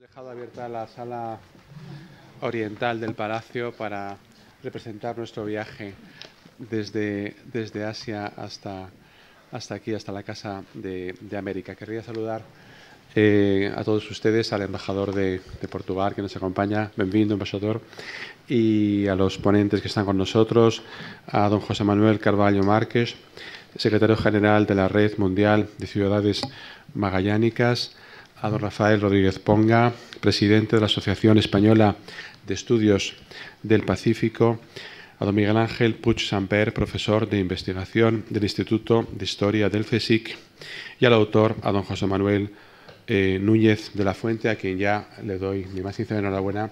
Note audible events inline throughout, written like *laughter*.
dejado abierta la sala oriental del palacio para representar nuestro viaje desde, desde Asia hasta, hasta aquí, hasta la Casa de, América. Querría saludar eh, a todos ustedes, al embajador de, de Portugal que nos acompaña, bienvenido embajador, y a los ponentes que están con nosotros, a don José Manuel Carvalho Márquez, secretario general de la Red Mundial de Ciudades Magallánicas, a don Rafael Rodríguez Ponga, presidente de la Asociación Española de Estudios del Pacífico, a don Miguel Ángel puch Samper, profesor de investigación del Instituto de Historia del FESIC... y al autor, a don José Manuel eh, Núñez de la Fuente, a quien ya le doy mi más sincera enhorabuena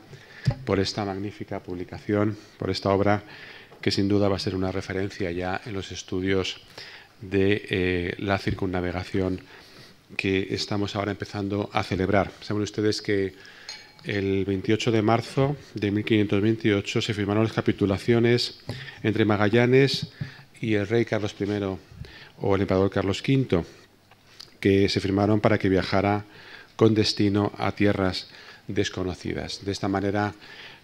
por esta magnífica publicación, por esta obra que sin duda va a ser una referencia ya en los estudios de eh, la circunnavegación que estamos ahora empezando a celebrar. Saben ustedes que el 28 de marzo de 1528 se firmaron las capitulaciones entre Magallanes y el rey Carlos I o el emperador Carlos V, que se firmaron para que viajara con destino a tierras desconocidas. De esta manera,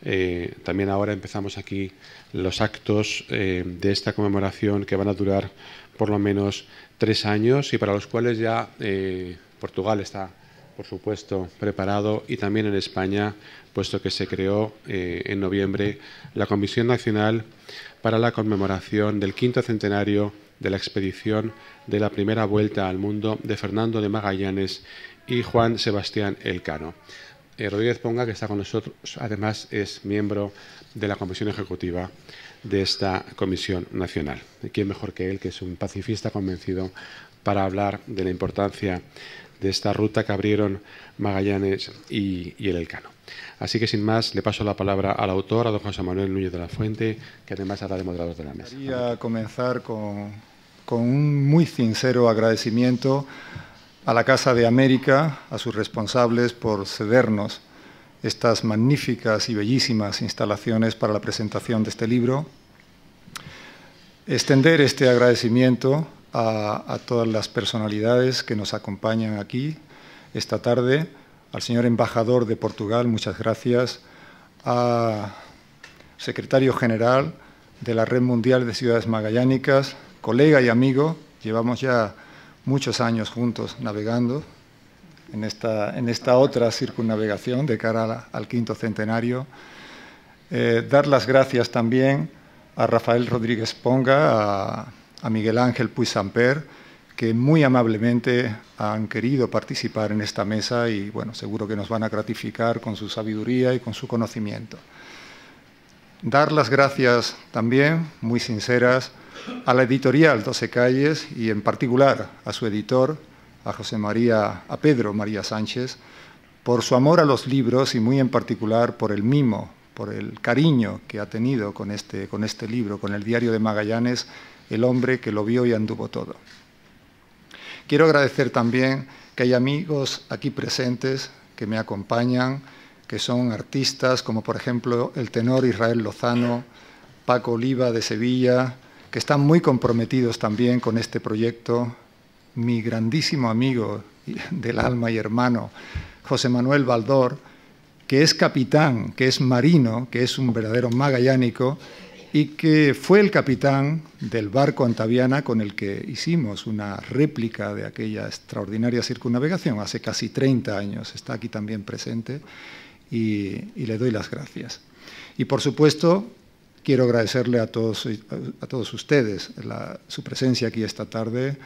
eh, también ahora empezamos aquí los actos eh, de esta conmemoración que van a durar por lo menos tres años y para los cuales ya eh, Portugal está, por supuesto, preparado y también en España, puesto que se creó eh, en noviembre la Comisión Nacional para la conmemoración del quinto centenario de la expedición de la primera vuelta al mundo de Fernando de Magallanes y Juan Sebastián Elcano. Eh, Rodríguez Ponga, que está con nosotros, además es miembro de la Comisión Ejecutiva de esta Comisión Nacional. quién mejor que él, que es un pacifista convencido, para hablar de la importancia de esta ruta que abrieron Magallanes y, el Elcano? Así que sin más, le paso la palabra al autor, a don José Manuel Núñez de la Fuente, que además hará de moderador de la mesa. Quería comenzar con un muy sincero agradecimiento a la Casa de América, a sus responsables por cedernos estas magníficas y bellísimas instalaciones para la presentación de este libro. Extender este agradecimiento a, todas las personalidades que nos acompañan aquí esta tarde, al señor embajador de Portugal, muchas gracias, al secretario general de la Red Mundial de Ciudades Magallánicas, colega y amigo, llevamos ya muchos años juntos navegando, en esta, en esta otra circunnavegación de cara al quinto centenario. Eh, dar las gracias también a Rafael Rodríguez Ponga, a, a Miguel Ángel Puisamper, que muy amablemente han querido participar en esta mesa y bueno, seguro que nos van a gratificar con su sabiduría y con su conocimiento. Dar las gracias también, muy sinceras, a la editorial 12 Calles y en particular a su editor, a José María, a Pedro María Sánchez, por su amor a los libros y muy en particular por el mimo, por el cariño que ha tenido con este, con este libro, con el diario de Magallanes, el hombre que lo vio y anduvo todo. Quiero agradecer también que hay amigos aquí presentes que me acompañan, que son artistas como por ejemplo el tenor Israel Lozano, Paco Oliva de Sevilla, que están muy comprometidos también con este proyecto, mi grandísimo amigo del alma y hermano, José Manuel Baldor, que es capitán, que es marino, que es un verdadero magallánico y que fue el capitán del barco Antaviana con el que hicimos una réplica de aquella extraordinaria circunnavegación hace casi 30 años. Está aquí también presente y, le doy las gracias. Y por supuesto, quiero agradecerle a todos, a todos ustedes su presencia aquí esta tarde,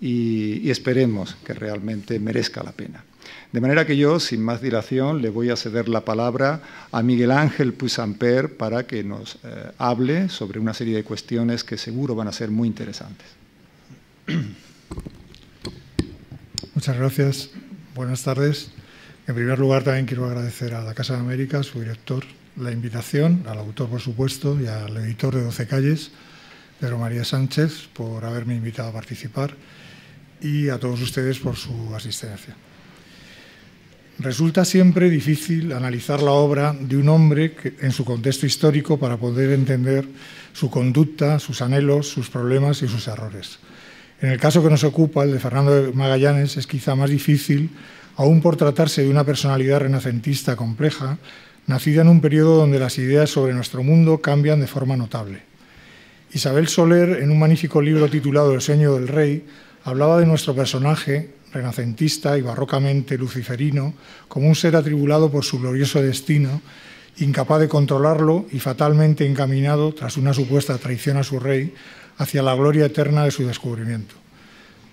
y, esperemos que realmente merezca la pena. De manera que yo, sin más dilación, le voy a ceder la palabra a Miguel Ángel Puisamper para que nos eh, hable sobre una serie de cuestiones que seguro van a ser muy interesantes. Muchas gracias. Buenas tardes. En primer lugar, también quiero agradecer a la Casa de América, su director, la invitación, al autor, por supuesto, y al editor de 12 Calles, Pedro María Sánchez, por haberme invitado a participar y a todos ustedes por su asistencia. Resulta siempre difícil analizar la obra de un hombre en su contexto histórico para poder entender su conducta, sus anhelos, sus problemas y sus errores. En el caso que nos ocupa, el de Fernando de Magallanes, es quizá más difícil, aún por tratarse de una personalidad renacentista compleja, nacida en un periodo donde las ideas sobre nuestro mundo cambian de forma notable. Isabel Soler, en un magnífico libro titulado El sueño del rey, hablaba de nuestro personaje, renacentista y barrocamente luciferino, como un ser atribulado por su glorioso destino, incapaz de controlarlo y fatalmente encaminado, tras una supuesta traición a su rey, hacia la gloria eterna de su descubrimiento.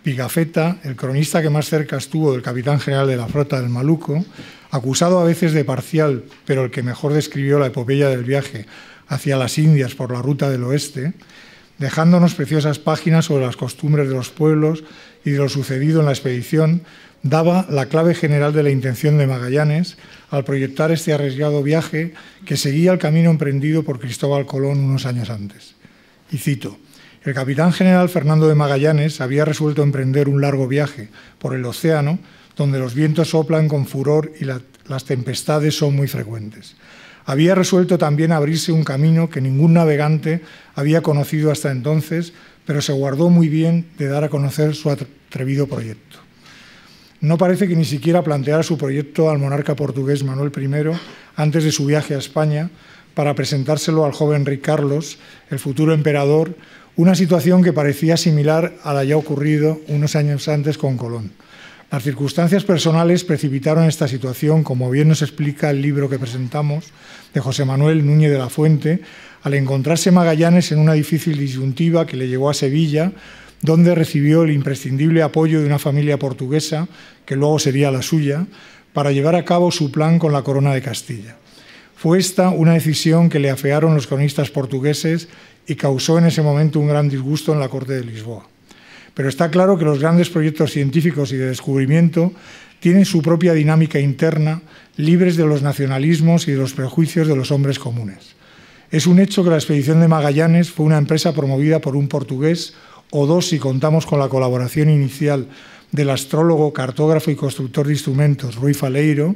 Pigafetta, el cronista que más cerca estuvo del capitán general de la flota del Maluco, acusado a veces de parcial, pero el que mejor describió la epopeya del viaje hacia las Indias por la ruta del oeste, dejándonos preciosas páginas sobre las costumbres de los pueblos y de lo sucedido en la expedición, daba la clave general de la intención de Magallanes al proyectar este arriesgado viaje que seguía el camino emprendido por Cristóbal Colón unos años antes. Y cito, el capitán general Fernando de Magallanes había resuelto emprender un largo viaje por el océano, donde los vientos soplan con furor y las tempestades son muy frecuentes había resuelto también abrirse un camino que ningún navegante había conocido hasta entonces, pero se guardó muy bien de dar a conocer su atrevido proyecto. No parece que ni siquiera planteara su proyecto al monarca portugués Manuel I antes de su viaje a España para presentárselo al joven rey Carlos, el futuro emperador, una situación que parecía similar a la ya ocurrido unos años antes con Colón. Las circunstancias personales precipitaron esta situación, como bien nos explica el libro que presentamos, de José Manuel Núñez de la Fuente, al encontrarse Magallanes en una difícil disyuntiva que le llevó a Sevilla, donde recibió el imprescindible apoyo de una familia portuguesa, que luego sería la suya, para llevar a cabo su plan con la corona de Castilla. Fue esta una decisión que le afearon los cronistas portugueses y causó en ese momento un gran disgusto en la corte de Lisboa. Pero está claro que los grandes proyectos científicos y de descubrimiento tienen su propia dinámica interna, libres de los nacionalismos y de los prejuicios de los hombres comunes. Es un hecho que la expedición de Magallanes fue una empresa promovida por un portugués, o dos si contamos con la colaboración inicial del astrólogo, cartógrafo y constructor de instrumentos Rui Faleiro,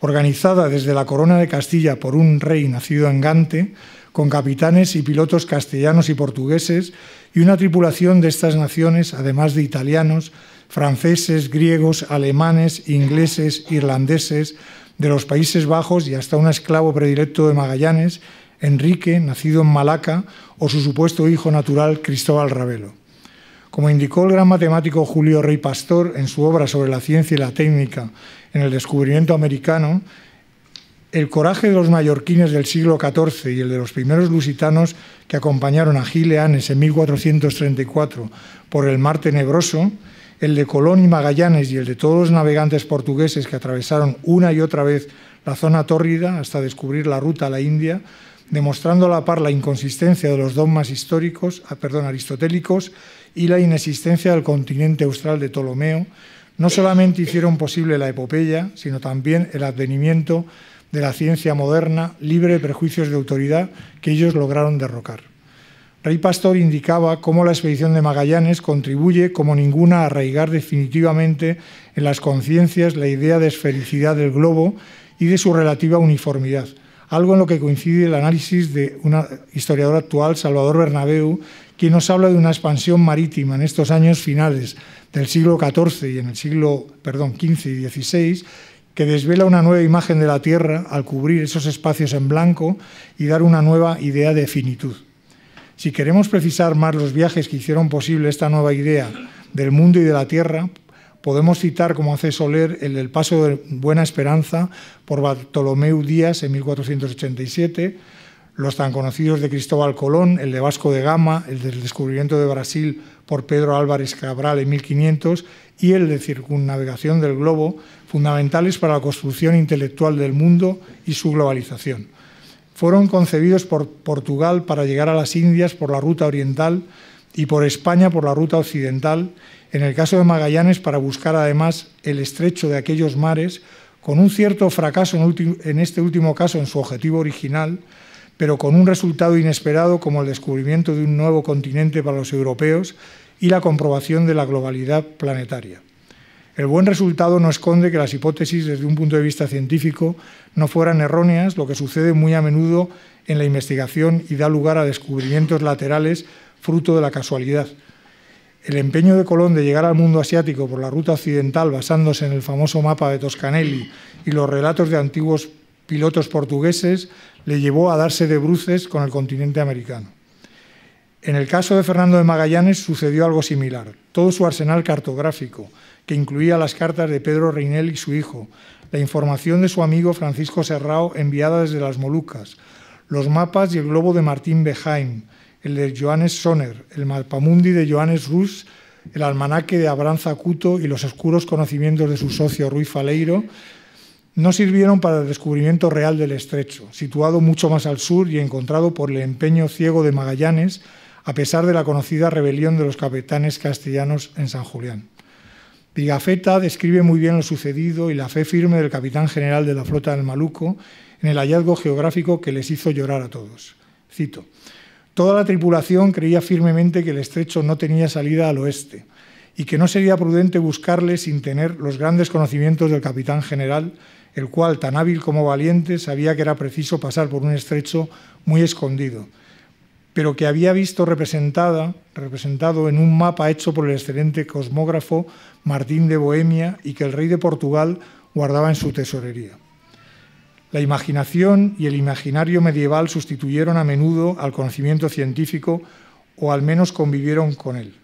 organizada desde la Corona de Castilla por un rey nacido en Gante, con capitanes y pilotos castellanos y portugueses, y una tripulación de estas naciones, además de italianos, franceses, griegos, alemanes, ingleses, irlandeses, de los Países Bajos y hasta un esclavo predilecto de Magallanes, Enrique, nacido en Malaca, o su supuesto hijo natural, Cristóbal Ravelo. Como indicó el gran matemático Julio Rey Pastor en su obra sobre la ciencia y la técnica en el descubrimiento americano, el coraje de los mallorquines del siglo XIV y el de los primeros lusitanos que acompañaron a Gileanes en 1434 por el mar tenebroso el de Colón y Magallanes y el de todos los navegantes portugueses que atravesaron una y otra vez la zona tórrida hasta descubrir la ruta a la India, demostrando a la par la inconsistencia de los dogmas históricos, ah, perdón, aristotélicos y la inexistencia del continente austral de Ptolomeo, no solamente hicieron posible la epopeya, sino también el advenimiento de la ciencia moderna libre de prejuicios de autoridad que ellos lograron derrocar. Rey Pastor indicaba cómo la expedición de Magallanes contribuye como ninguna a arraigar definitivamente en las conciencias la idea de esfericidad del globo y de su relativa uniformidad, algo en lo que coincide el análisis de un historiador actual, Salvador Bernabeu, quien nos habla de una expansión marítima en estos años finales del siglo XIV y en el siglo perdón, XV y XVI que desvela una nueva imagen de la Tierra al cubrir esos espacios en blanco y dar una nueva idea de finitud. Si queremos precisar más los viajes que hicieron posible esta nueva idea del mundo y de la tierra, podemos citar, como hace Soler, el del paso de Buena Esperanza por Bartolomeu Díaz en 1487, los tan conocidos de Cristóbal Colón, el de Vasco de Gama, el del descubrimiento de Brasil por Pedro Álvarez Cabral en 1500 y el de circunnavegación del globo, fundamentales para la construcción intelectual del mundo y su globalización fueron concebidos por Portugal para llegar a las Indias por la ruta oriental y por España por la ruta occidental, en el caso de Magallanes para buscar además el estrecho de aquellos mares, con un cierto fracaso en, este último caso en su objetivo original, pero con un resultado inesperado como el descubrimiento de un nuevo continente para los europeos y la comprobación de la globalidad planetaria. El buen resultado no esconde que las hipótesis desde un punto de vista científico no fueran erróneas, lo que sucede muy a menudo en la investigación y da lugar a descubrimientos laterales fruto de la casualidad. El empeño de Colón de llegar al mundo asiático por la ruta occidental basándose en el famoso mapa de Toscanelli y los relatos de antiguos pilotos portugueses le llevó a darse de bruces con el continente americano. En el caso de Fernando de Magallanes sucedió algo similar. Todo su arsenal cartográfico, que incluía las cartas de Pedro Reinel y su hijo, la información de su amigo Francisco Serrao enviada desde las Molucas, los mapas y el globo de Martín Behaim, el de Johannes Sonner, el mapamundi de Johannes Rus, el almanaque de Abranza Cuto y los oscuros conocimientos de su socio Ruiz Faleiro, no sirvieron para el descubrimiento real del estrecho, situado mucho más al sur y encontrado por el empeño ciego de Magallanes, a pesar de la conocida rebelión de los capitanes castellanos en San Julián. Pigafetta describe muy bien lo sucedido y la fe firme del capitán general de la flota del Maluco en el hallazgo geográfico que les hizo llorar a todos. Cito, Toda la tripulación creía firmemente que el estrecho no tenía salida al oeste y que no sería prudente buscarle sin tener los grandes conocimientos del capitán general, el cual, tan hábil como valiente, sabía que era preciso pasar por un estrecho muy escondido, pero que había visto representada, representado en un mapa hecho por el excelente cosmógrafo Martín de Bohemia y que el rey de Portugal guardaba en su tesorería. La imaginación y el imaginario medieval sustituyeron a menudo al conocimiento científico o al menos convivieron con él.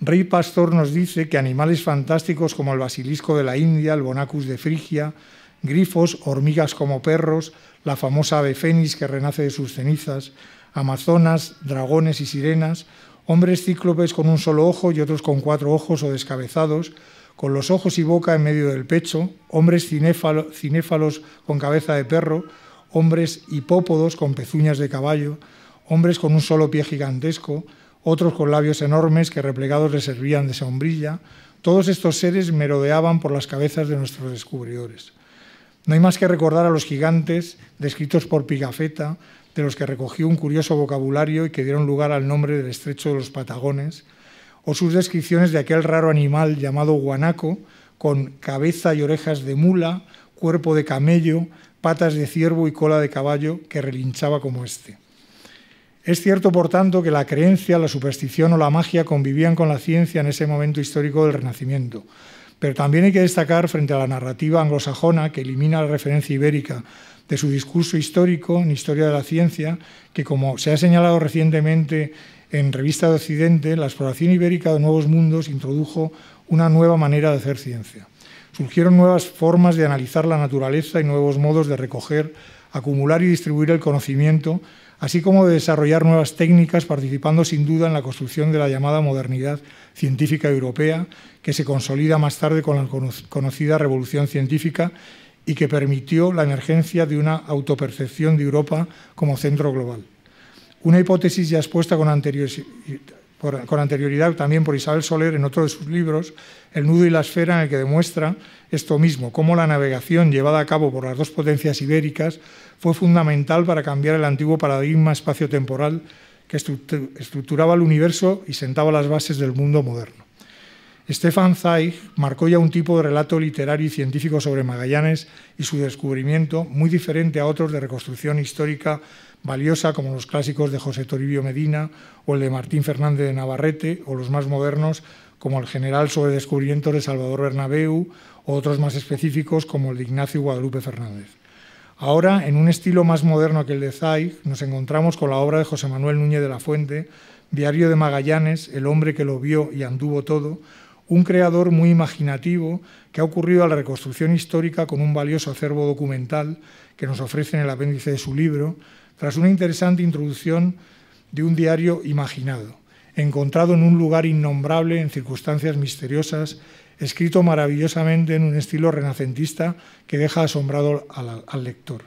Rey Pastor nos dice que animales fantásticos como el basilisco de la India, el bonacus de Frigia, grifos, hormigas como perros, la famosa ave fénix que renace de sus cenizas, amazonas, dragones y sirenas, hombres cíclopes con un solo ojo y otros con cuatro ojos o descabezados, con los ojos y boca en medio del pecho, hombres cinéfalos con cabeza de perro, hombres hipópodos con pezuñas de caballo, hombres con un solo pie gigantesco, otros con labios enormes que replegados les servían de sombrilla. Todos estos seres merodeaban por las cabezas de nuestros descubridores. No hay más que recordar a los gigantes, descritos por Pigafetta, de los que recogió un curioso vocabulario y que dieron lugar al nombre del estrecho de los Patagones, o sus descripciones de aquel raro animal llamado guanaco, con cabeza y orejas de mula, cuerpo de camello, patas de ciervo y cola de caballo que relinchaba como este. Es cierto, por tanto, que la creencia, la superstición o la magia convivían con la ciencia en ese momento histórico del Renacimiento, pero también hay que destacar frente a la narrativa anglosajona que elimina la referencia ibérica de su discurso histórico en Historia de la Ciencia, que como se ha señalado recientemente en Revista de Occidente, la exploración ibérica de nuevos mundos introdujo una nueva manera de hacer ciencia. Surgieron nuevas formas de analizar la naturaleza y nuevos modos de recoger, acumular y distribuir el conocimiento, así como de desarrollar nuevas técnicas participando sin duda en la construcción de la llamada modernidad científica europea, que se consolida más tarde con la conocida revolución científica y que permitió la emergencia de una autopercepción de Europa como centro global. Una hipótesis ya expuesta con, anterioridad también por Isabel Soler en otro de sus libros, El nudo y la esfera, en el que demuestra esto mismo, cómo la navegación llevada a cabo por las dos potencias ibéricas fue fundamental para cambiar el antiguo paradigma espacio-temporal que estructuraba el universo y sentaba las bases del mundo moderno. Stefan Zweig marcó ya un tipo de relato literario y científico sobre Magallanes y su descubrimiento, muy diferente a otros de reconstrucción histórica valiosa como los clásicos de José Toribio Medina o el de Martín Fernández de Navarrete o los más modernos como el general sobre descubrimientos de Salvador Bernabeu, o otros más específicos como el de Ignacio Guadalupe Fernández. Ahora, en un estilo más moderno que el de Zweig, nos encontramos con la obra de José Manuel Núñez de la Fuente, Diario de Magallanes, El hombre que lo vio y anduvo todo, un creador muy imaginativo que ha ocurrido a la reconstrucción histórica con un valioso acervo documental que nos ofrece en el apéndice de su libro, tras una interesante introducción de un diario imaginado, encontrado en un lugar innombrable en circunstancias misteriosas, escrito maravillosamente en un estilo renacentista que deja asombrado al, al lector.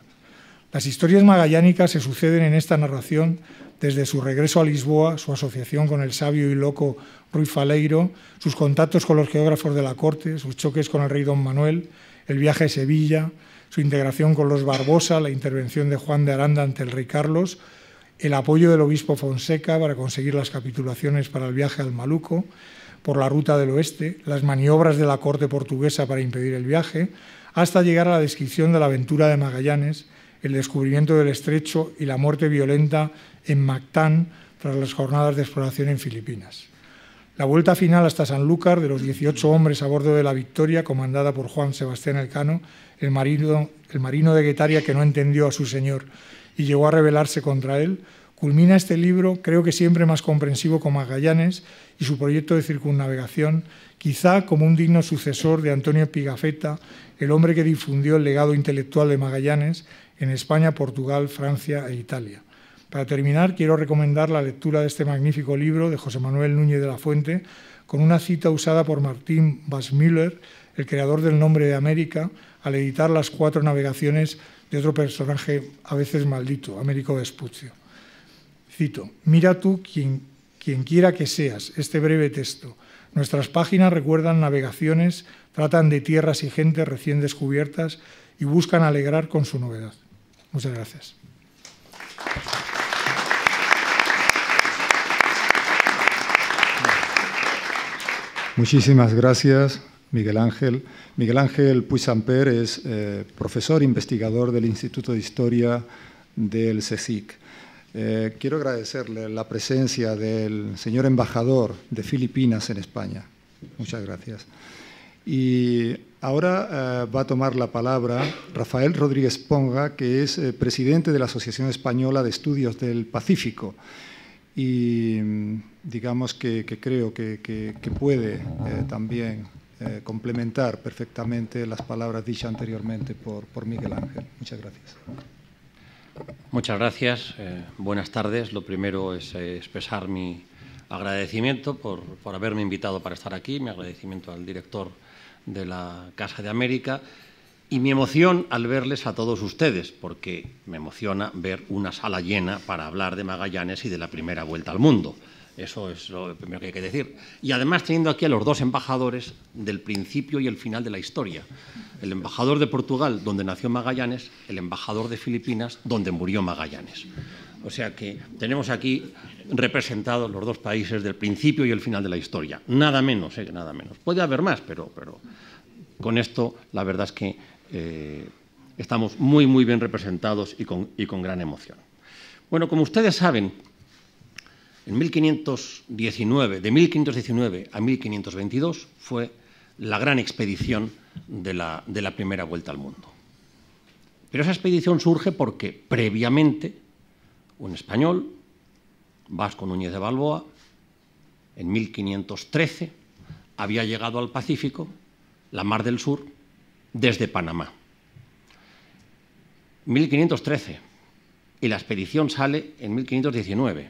Las historias magallánicas se suceden en esta narración desde su regreso a Lisboa, su asociación con el sabio y loco Rui Faleiro, sus contactos con los geógrafos de la corte, sus choques con el rey don Manuel, el viaje a Sevilla, su integración con los Barbosa, la intervención de Juan de Aranda ante el rey Carlos, el apoyo del obispo Fonseca para conseguir las capitulaciones para el viaje al Maluco, por la ruta del oeste, las maniobras de la corte portuguesa para impedir el viaje, hasta llegar a la descripción de la aventura de Magallanes, el descubrimiento del estrecho y la muerte violenta en Mactán tras las jornadas de exploración en Filipinas. La vuelta final hasta Sanlúcar de los 18 hombres a bordo de la Victoria, comandada por Juan Sebastián Elcano, el marino, el marino de Guetaria que no entendió a su señor y llegó a rebelarse contra él, culmina este libro, creo que siempre más comprensivo con Magallanes y su proyecto de circunnavegación, quizá como un digno sucesor de Antonio Pigafetta, el hombre que difundió el legado intelectual de Magallanes en España, Portugal, Francia e Italia. Para terminar, quiero recomendar la lectura de este magnífico libro de José Manuel Núñez de la Fuente, con una cita usada por Martín Basmüller, el creador del nombre de América, al editar las cuatro navegaciones de otro personaje a veces maldito, Américo Vespucio. Cito, mira tú quien, quien quiera que seas este breve texto. Nuestras páginas recuerdan navegaciones, tratan de tierras y gentes recién descubiertas y buscan alegrar con su novedad. Muchas gracias. Muchísimas gracias, Miguel Ángel. Miguel Ángel Puisamper es eh, profesor investigador del Instituto de Historia del CECIC. Eh, quiero agradecerle la presencia del señor embajador de Filipinas en España. Muchas gracias. Y ahora eh, va a tomar la palabra Rafael Rodríguez Ponga, que es presidente de la Asociación Española de Estudios del Pacífico y mm, digamos que, creo que, puede eh, también eh, complementar perfectamente las palabras dichas anteriormente por, por Miguel Ángel. Muchas gracias. Muchas gracias. Eh, buenas tardes. Lo primero es expresar mi agradecimiento por, por haberme invitado para estar aquí, mi agradecimiento al director de la Casa de América y mi emoción al verles a todos ustedes, porque me emociona ver una sala llena para hablar de Magallanes y de la primera vuelta al mundo. Eso es lo primero que hay que decir. Y además teniendo aquí a los dos embajadores del principio y el final de la historia. El embajador de Portugal, donde nació Magallanes, el embajador de Filipinas, donde murió Magallanes. O sea que tenemos aquí representados los dos países del principio y el final de la historia. Nada menos, eh, nada menos. Puede haber más, pero, pero con esto la verdad es que eh, estamos muy, muy bien representados y con, gran emoción. Bueno, como ustedes saben, en 1519, de 1519 a 1522 fue la gran expedición de la, de la, primera vuelta al mundo. Pero esa expedición surge porque previamente un español, Vasco Núñez de Balboa, en 1513 había llegado al Pacífico, la Mar del Sur, desde Panamá. 1513. Y la expedición sale en 1519.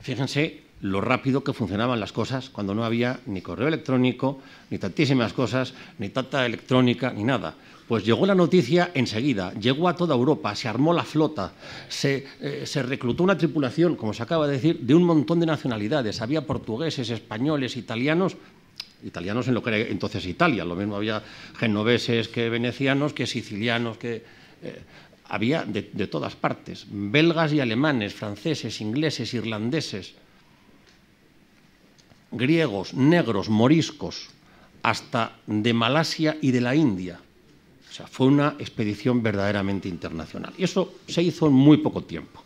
Fíjense lo rápido que funcionaban las cosas cuando no había ni correo electrónico, ni tantísimas cosas, ni tanta electrónica, ni nada. Pues llegó la noticia enseguida, llegó a toda Europa, se armó la flota, se, eh, se, reclutó una tripulación, como se acaba de decir, de un montón de nacionalidades. Había portugueses, españoles, italianos, italianos en lo que era entonces Italia, lo mismo había genoveses que venecianos, que sicilianos, que... Eh, había de, de, todas partes, belgas y alemanes, franceses, ingleses, irlandeses, griegos, negros, moriscos, hasta de Malasia y de la India. O sea, fue una expedición verdaderamente internacional. Y eso se hizo en muy poco tiempo.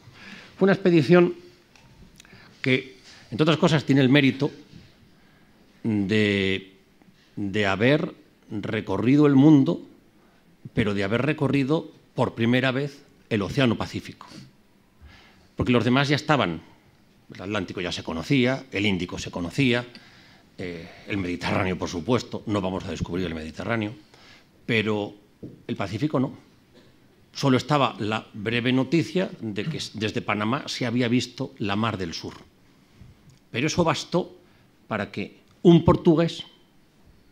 Fue una expedición que, entre otras cosas, tiene el mérito de, haber recorrido el mundo, pero de haber recorrido por primera vez el Océano Pacífico. Porque los demás ya estaban. El Atlántico ya se conocía, el Índico se conocía, eh, el Mediterráneo, por supuesto. No vamos a descubrir el Mediterráneo, pero el Pacífico no. Solo estaba la breve noticia de que desde Panamá se había visto la Mar del Sur. Pero eso bastó para que un portugués,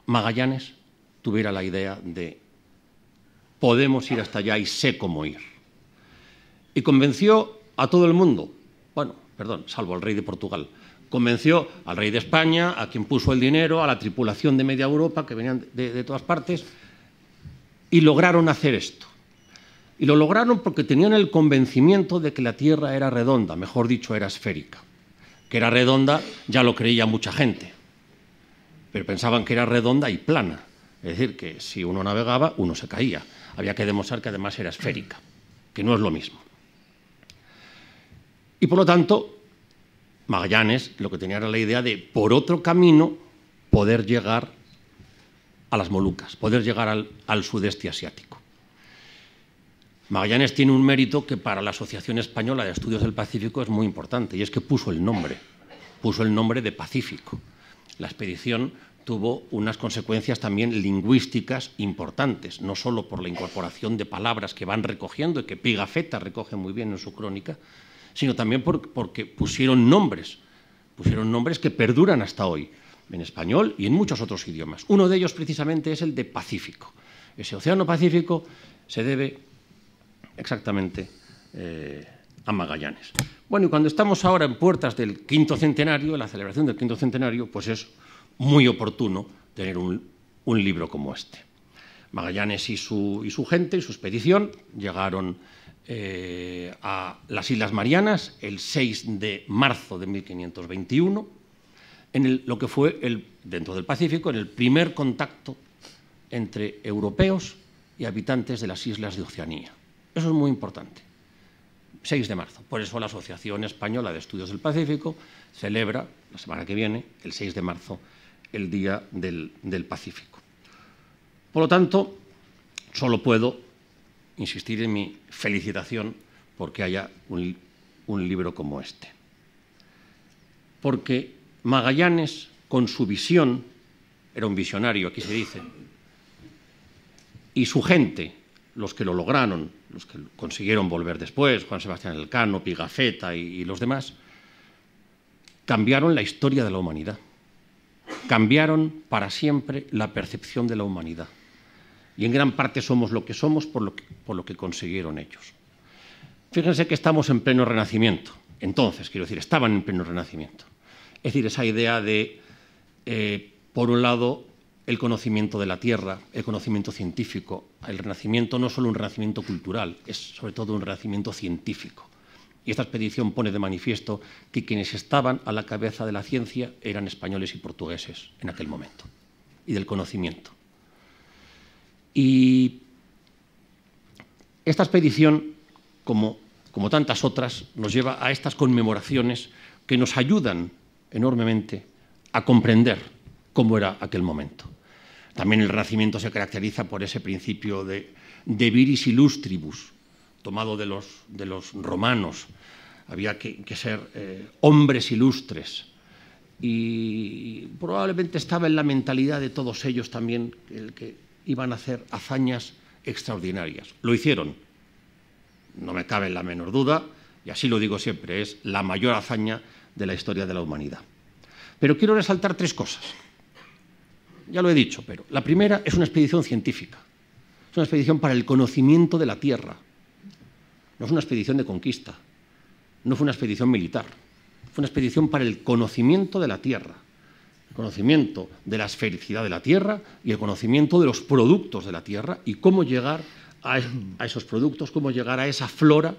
Magallanes, tuviera la idea de podemos ir hasta allá y sé cómo ir. Y convenció a todo el mundo, bueno, perdón, salvo al rey de Portugal, convenció al rey de España, a quien puso el dinero, a la tripulación de media Europa, que venían de, de todas partes, y lograron hacer esto. Y lo lograron porque tenían el convencimiento de que la Tierra era redonda, mejor dicho, era esférica. Que era redonda ya lo creía mucha gente pero pensaban que era redonda y plana. Es decir, que si uno navegaba, uno se caía. Había que demostrar que además era esférica, que no es lo mismo. Y por lo tanto, Magallanes lo que tenía era la idea de, por otro camino, poder llegar a las Molucas, poder llegar al, sudeste asiático. Magallanes tiene un mérito que para la Asociación Española de Estudios del Pacífico es muy importante, y es que puso el nombre, puso el nombre de Pacífico. La expedición tuvo unas consecuencias también lingüísticas importantes, no solo por la incorporación de palabras que van recogiendo y que Pigafetta recoge muy bien en su crónica, sino también porque pusieron nombres, pusieron nombres que perduran hasta hoy en español y en muchos otros idiomas. Uno de ellos precisamente es el de Pacífico. Ese océano Pacífico se debe exactamente eh, a Magallanes. Bueno, y cuando estamos ahora en puertas del quinto centenario, la celebración del quinto centenario, pues es muy oportuno tener un, libro como este. Magallanes y su, gente y su expedición llegaron eh, a las Islas Marianas el 6 de marzo de 1521, en lo que fue el, dentro del Pacífico, en el primer contacto entre europeos y habitantes de las islas de Oceanía. Eso es muy importante. 6 de marzo. Por eso la Asociación Española de Estudios del Pacífico celebra la semana que viene, el 6 de marzo, el Día del, Pacífico. Por lo tanto, solo puedo insistir en mi felicitación porque haya un, libro como este. Porque Magallanes, con su visión, era un visionario, aquí se dice, y su gente, los que lo lograron, los que consiguieron volver después, Juan Sebastián Elcano, Pigafetta y los demás, cambiaron la historia de la humanidad cambiaron para siempre la percepción de la humanidad. Y en gran parte somos lo que somos por lo que, por lo que consiguieron ellos. Fíjense que estamos en pleno renacimiento. Entonces, quiero decir, estaban en pleno renacimiento. Es decir, esa idea de, eh, por un lado, el conocimiento de la tierra, el conocimiento científico. El renacimiento no es solo un renacimiento cultural, es sobre todo un renacimiento científico y esta expedición pone de manifiesto que quienes estaban a la cabeza de la ciencia eran españoles y portugueses en aquel momento, y del conocimiento. Y esta expedición, como, como tantas otras, nos lleva a estas conmemoraciones que nos ayudan enormemente a comprender cómo era aquel momento. También el Renacimiento se caracteriza por ese principio de, de viris illustribus, tomado de los, de los romanos, había que, ser eh, hombres ilustres. Y probablemente estaba en la mentalidad de todos ellos también el que iban a hacer hazañas extraordinarias. Lo hicieron, no me cabe la menor duda, y así lo digo siempre, es la mayor hazaña de la historia de la humanidad. Pero quiero resaltar tres cosas. Ya lo he dicho, pero la primera es una expedición científica, es una expedición para el conocimiento de la Tierra, no es una expedición de conquista, no fue una expedición militar, fue una expedición para el conocimiento de la Tierra, el conocimiento de la esfericidad de la Tierra y el conocimiento de los productos de la Tierra y cómo llegar a, esos productos, cómo llegar a esa flora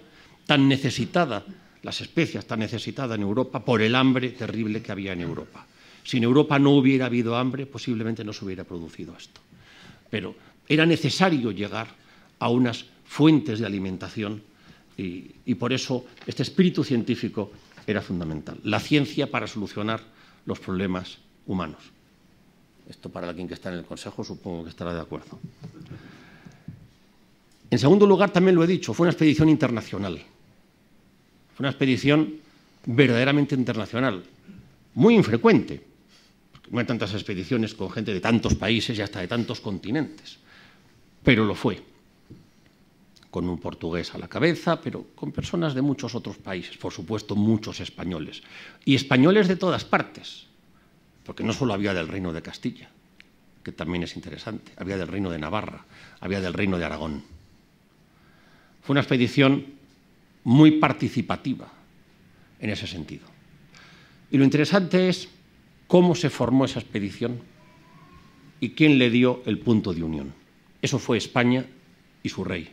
tan necesitada, las especies tan necesitadas en Europa por el hambre terrible que había en Europa. Si en Europa no hubiera habido hambre, posiblemente no se hubiera producido esto. Pero era necesario llegar a unas fuentes de alimentación y, por eso este espíritu científico era fundamental. La ciencia para solucionar los problemas humanos. Esto para quien que está en el Consejo supongo que estará de acuerdo. En segundo lugar, también lo he dicho, fue una expedición internacional. Fue una expedición verdaderamente internacional, muy infrecuente. no hay tantas expediciones con gente de tantos países y hasta de tantos continentes, pero lo fue con un portugués a la cabeza, pero con personas de muchos otros países, por supuesto muchos españoles, y españoles de todas partes, porque no solo había del Reino de Castilla, que también es interesante, había del Reino de Navarra, había del Reino de Aragón. Fue una expedición muy participativa en ese sentido. Y lo interesante es cómo se formó esa expedición y quién le dio el punto de unión. Eso fue España y su rey,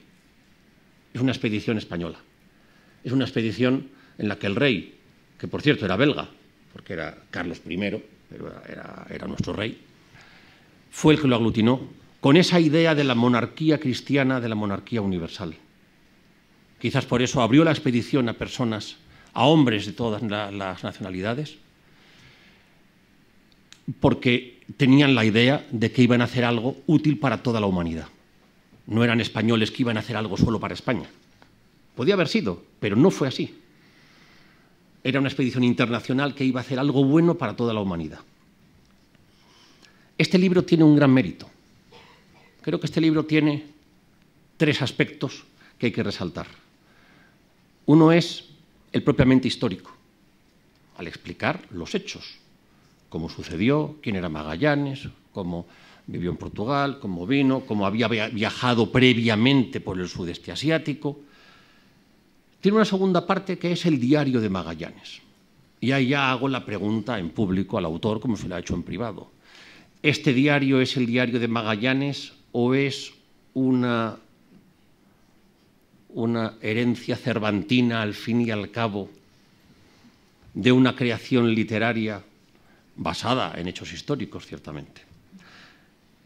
es una expedición española. Es una expedición en la que el rey, que por cierto era belga, porque era Carlos I, pero era, nuestro rey, fue el que lo aglutinó con esa idea de la monarquía cristiana, de la monarquía universal. Quizás por eso abrió la expedición a personas, a hombres de todas las nacionalidades, porque tenían la idea de que iban a hacer algo útil para toda la humanidad no eran españoles que iban a hacer algo solo para España. Podía haber sido, pero no fue así. Era una expedición internacional que iba a hacer algo bueno para toda la humanidad. Este libro tiene un gran mérito. Creo que este libro tiene tres aspectos que hay que resaltar. Uno es el propiamente histórico, al explicar los hechos, cómo sucedió, quién era Magallanes, cómo vivió en Portugal, cómo vino, cómo había viajado previamente por el sudeste asiático. Tiene una segunda parte que es el diario de Magallanes. Y ahí ya hago la pregunta en público al autor como se le ha hecho en privado. ¿Este diario es el diario de Magallanes o es una herencia cervantina al fin y al cabo de una creación literaria basada en hechos históricos, ciertamente?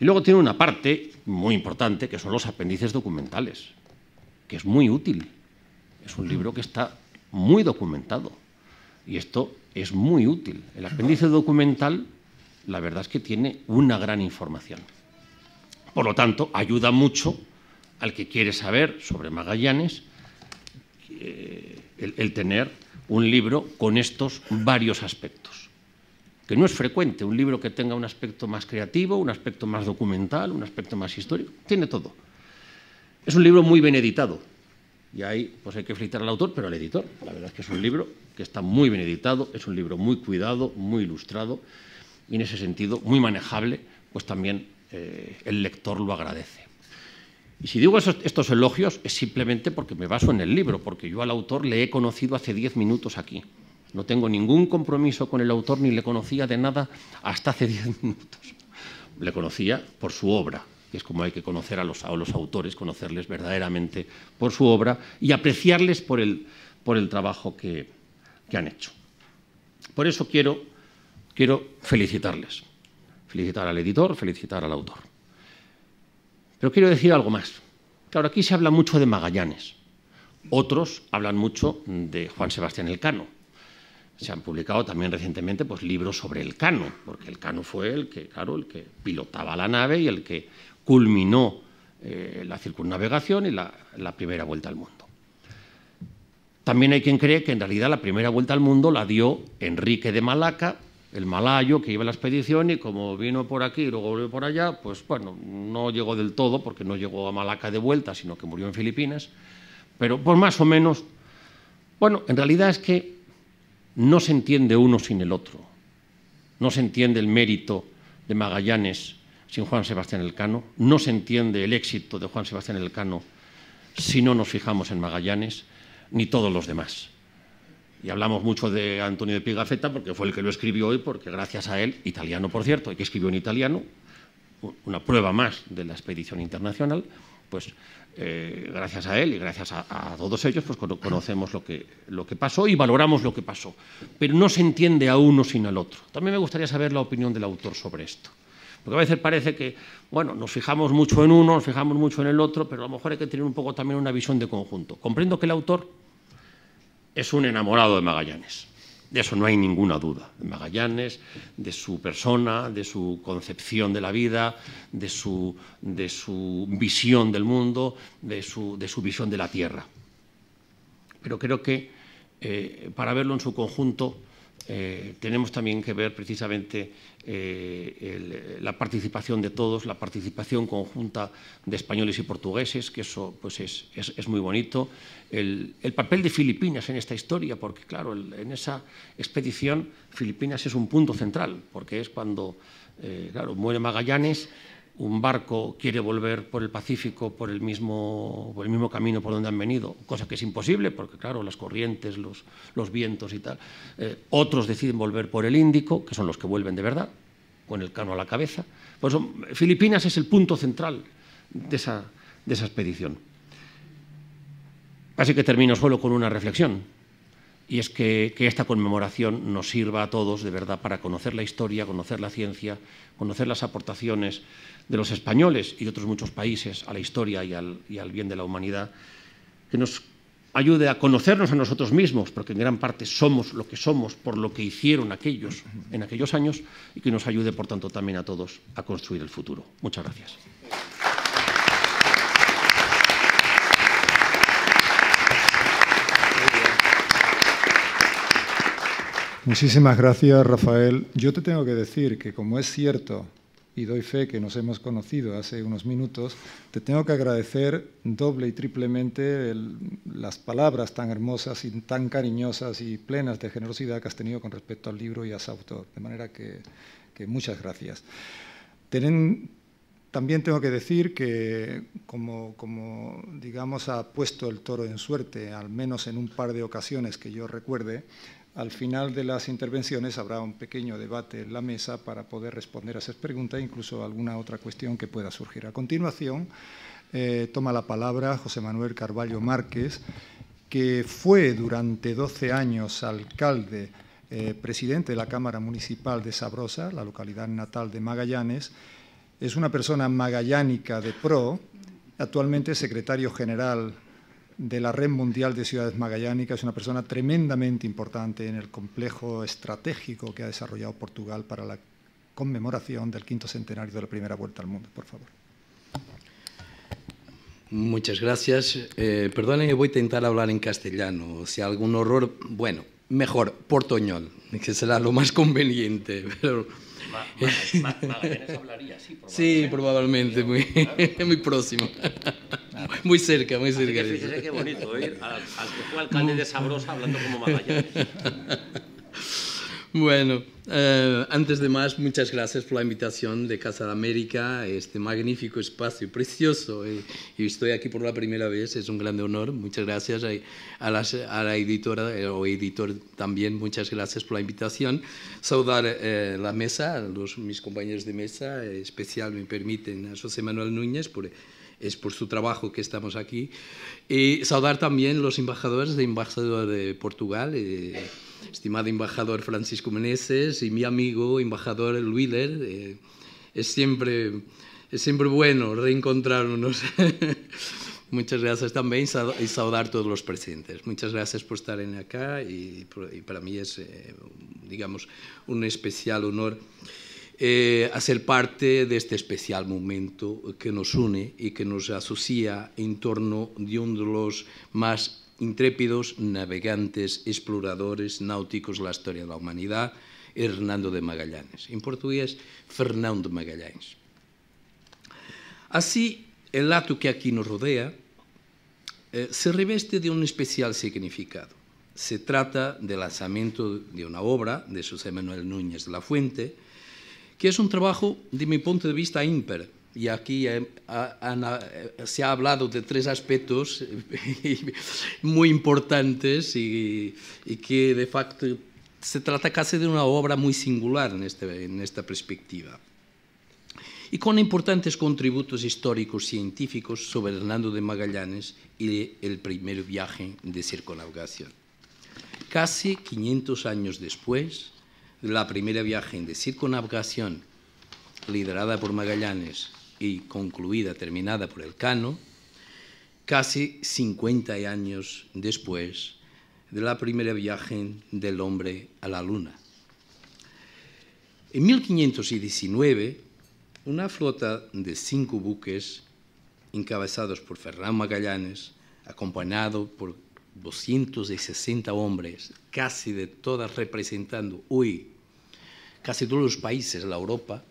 Y luego tiene una parte muy importante que son los apéndices documentales, que es muy útil. Es un libro que está muy documentado y esto es muy útil. El apéndice documental, la verdad es que tiene una gran información. Por lo tanto, ayuda mucho al que quiere saber sobre Magallanes eh, el tener un libro con estos varios aspectos que no es frecuente un libro que tenga un aspecto más creativo, un aspecto más documental, un aspecto más histórico, tiene todo. Es un libro muy bien editado, y ahí pues hay que felicitar al autor, pero al editor. La verdad es que es un libro que está muy bien editado, es un libro muy cuidado, muy ilustrado, y en ese sentido muy manejable, pues también eh, el lector lo agradece. Y si digo estos elogios es simplemente porque me baso en el libro, porque yo al autor le he conocido hace diez minutos aquí. No tengo ningún compromiso con el autor ni le conocía de nada hasta hace *laughs* diez minutos. Le conocía por su obra, que es como hay que conocer a los, autores, conocerles verdaderamente por su obra y apreciarles por el, trabajo que, han hecho. Por eso quiero, quiero felicitarles, felicitar al editor, felicitar al autor. Pero quiero decir algo más. Claro, aquí se habla mucho de Magallanes. Otros hablan mucho de Juan Sebastián Elcano se han publicado también recientemente pues, libros sobre el Cano, porque el Cano fue el que, claro, el que pilotaba la nave y el que culminó eh, la circunnavegación y la, la, primera vuelta al mundo. También hay quien cree que en realidad la primera vuelta al mundo la dio Enrique de Malaca, el malayo que iba a la expedición y como vino por aquí y luego volvió por allá, pues bueno, no llegó del todo porque no llegó a Malaca de vuelta, sino que murió en Filipinas. Pero pues más o menos, bueno, en realidad es que no se entiende uno sin el otro. No se entiende el mérito de Magallanes sin Juan Sebastián Elcano, no se entiende el éxito de Juan Sebastián Elcano si no nos fijamos en Magallanes ni todos los demás. Y hablamos mucho de Antonio de Pigafetta porque fue el que lo escribió hoy, porque gracias a él, italiano por cierto, y que escribió en italiano, una prueba más de la expedición internacional, pues eh, gracias a él y gracias a, todos ellos, pues conocemos lo que, lo que pasó y valoramos lo que pasó. Pero no se entiende a uno sin al otro. También me gustaría saber la opinión del autor sobre esto. Porque a veces parece que, bueno, nos fijamos mucho en uno, nos fijamos mucho en el otro, pero a lo mejor hay que tener un poco también una visión de conjunto. Comprendo que el autor es un enamorado de Magallanes. De eso no hay ninguna duda. De Magallanes, de su persona, de su concepción de la vida, de su, visión del mundo, de su, visión de la tierra. Pero creo que eh, para verlo en su conjunto eh, tenemos también que ver precisamente eh, eh, la participación de todos, la participación conjunta de españoles y portugueses, que eso pues es, muy bonito. El, papel de Filipinas en esta historia, porque claro, en esa expedición Filipinas es un punto central, porque es cuando, muere Magallanes un barco quiere volver por el Pacífico por el mismo, el mismo camino por donde han venido, cosa que es imposible porque, claro, las corrientes, los, vientos y tal. Eh, otros deciden volver por el Índico, que son los que vuelven de verdad, con el cano a la cabeza. Por eso, Filipinas es el punto central de esa, de esa expedición. Así que termino solo con una reflexión, y es que esta conmemoración nos sirva a todos de verdad para conocer la historia, conocer la ciencia, conocer las aportaciones de los españoles y de otros muchos países a la historia y al, bien de la humanidad, que nos ayude a conocernos a nosotros mismos, porque en gran parte somos lo que somos por lo que hicieron aquellos en aquellos años, y que nos ayude, por tanto, también a todos a construir el futuro. Muchas gracias. Muchísimas gracias, Rafael. Yo te tengo que decir que como es cierto y doy fe que nos hemos conocido hace unos minutos, te tengo que agradecer doble y triplemente las palabras tan hermosas y tan cariñosas y plenas de generosidad que has tenido con respecto al libro y a su autor. De manera que, muchas gracias. también tengo que decir que, como, como, digamos, ha puesto el toro en suerte, al menos en un par de ocasiones que yo recuerde, al final de las intervenciones habrá un pequeño debate en la mesa para poder responder a esas preguntas, e incluso alguna otra cuestión que pueda surgir. A continuación, eh, toma la palabra José Manuel Carballo Márquez, que fue durante 12 años alcalde, eh, presidente de la Cámara Municipal de Sabrosa, la localidad natal de Magallanes. Es una persona magallánica de PRO, actualmente secretario general de la Red Mundial de Ciudades Magallánicas, una persona tremendamente importante en el complejo estratégico que ha desarrollado Portugal para la conmemoración del quinto centenario de la primera vuelta al mundo, por favor. Muchas gracias. Eh, voy a intentar hablar en castellano. Si hay algún horror, bueno, mejor portoñol, que será lo más conveniente. *laughs* *laughs* Magallanes hablaría, sí, probablemente. Sí, probablemente, muy, *laughs* muy próximo. Muy cerca, muy cerca. Así que fíjese qué bonito oír al, al, que fue alcalde de Sabrosa hablando como Magallanes. *laughs* Bueno, eh, antes de más, muchas gracias por la invitación de Casa de América, este magnífico espacio, precioso. Eh, y estoy aquí por la primera vez, es un gran honor. Muchas gracias a, la editora eh, o editor también, muchas gracias por la invitación. Saudar la mesa, los, mis compañeros de mesa, especial me permiten a José Manuel Núñez es por su trabajo que estamos aquí. Y saudar también los embajadores de Embajador de Portugal, estimado embajador Francisco Meneses y mi amigo embajador Luider. Eh, es, siempre, es siempre bueno reencontrarnos. *laughs* Muchas gracias también y saludar a todos los presentes. Muchas gracias por estar en acá y, para mí es, eh, digamos, un especial honor eh, hacer parte de este especial momento que nos une y que nos asocia en torno de uno de los más intrépidos navegantes, exploradores náuticos la historia de la humanidad, Hernando de Magallanes. En portugués, Fernando de Así, el acto que aquí nos rodea eh, se reveste de un especial significado. Se trata del lanzamiento de una obra de José Manuel Núñez de la Fuente, que es un trabajo, de mi punto de vista, ímpar, y aquí eh, se ha hablado de tres aspectos *laughs* muy importantes y, que de facto se trata casi de una obra muy singular este, en, esta perspectiva. Y con importantes contributos históricos científicos sobre Hernando de Magallanes y el primer viaje de circunnavegación. Casi 500 años después, la primera viaje de circunnavegación liderada por Magallanes y concluida, terminada por el Cano, casi 50 años después de la primera viaje del hombre a la Luna. En 1519, una flota de cinco buques, encabezados por Fernán Magallanes, acompañado por 260 hombres, casi de todas representando hoy casi todos los países de la Europa,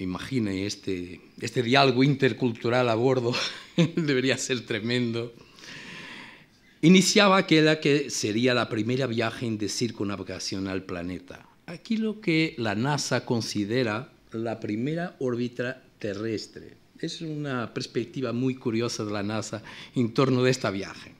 Imagine este, este diálogo intercultural a bordo, *laughs* debería ser tremendo. Iniciaba aquella que sería la primera viaje en circunnavegación al planeta. Aquí lo que la NASA considera la primera órbita terrestre. Es una perspectiva muy curiosa de la NASA en torno de esta viaje.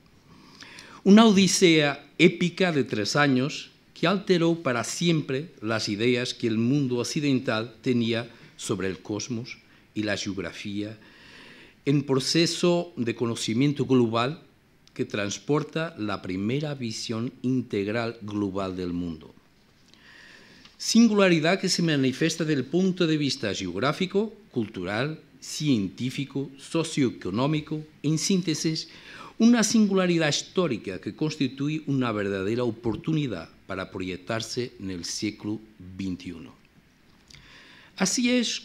Una odisea épica de tres años que alteró para siempre las ideas que el mundo occidental tenía sobre el cosmos y la geografía, en proceso de conocimiento global que transporta la primera visión integral global del mundo. Singularidad que se manifiesta desde el punto de vista geográfico, cultural, científico, socioeconómico, en síntesis, una singularidad histórica que constituye una verdadera oportunidad para proyectarse en el siglo XXI. Así es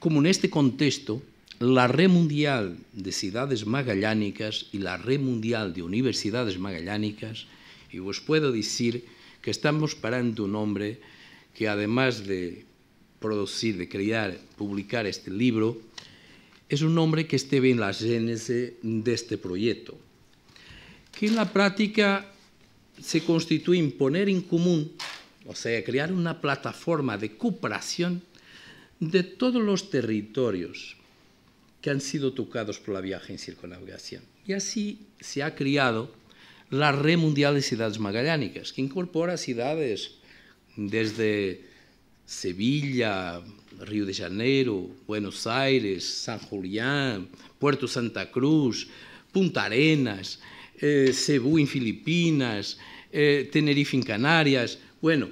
como en este contexto la Red Mundial de Ciudades Magallánicas y la Red Mundial de Universidades Magallánicas, y os puedo decir que estamos parando un hombre que además de producir, de crear, publicar este libro, es un hombre que esté en la génesis de este proyecto, que en la práctica se constituye en poner en común, o sea, crear una plataforma de cooperación de todos los territorios que han sido tocados por la viaje en circunnavigación. Y así se ha creado la red mundial de ciudades magallánicas, que incorpora ciudades desde Sevilla, Río de Janeiro, Buenos Aires, San Julián, Puerto Santa Cruz, Punta Arenas, eh, Cebú en Filipinas, eh, Tenerife en Canarias, bueno,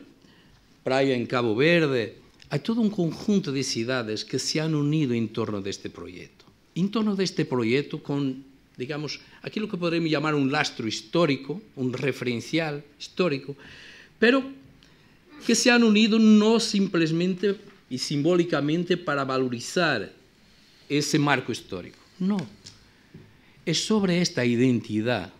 Praia en Cabo Verde, hay todo un conjunto de ciudades que se han unido en torno de este proyecto. En torno de este proyecto con, digamos, aquí lo que podríamos llamar un lastro histórico, un referencial histórico, pero que se han unido no simplemente y simbólicamente para valorizar ese marco histórico. No, es sobre esta identidad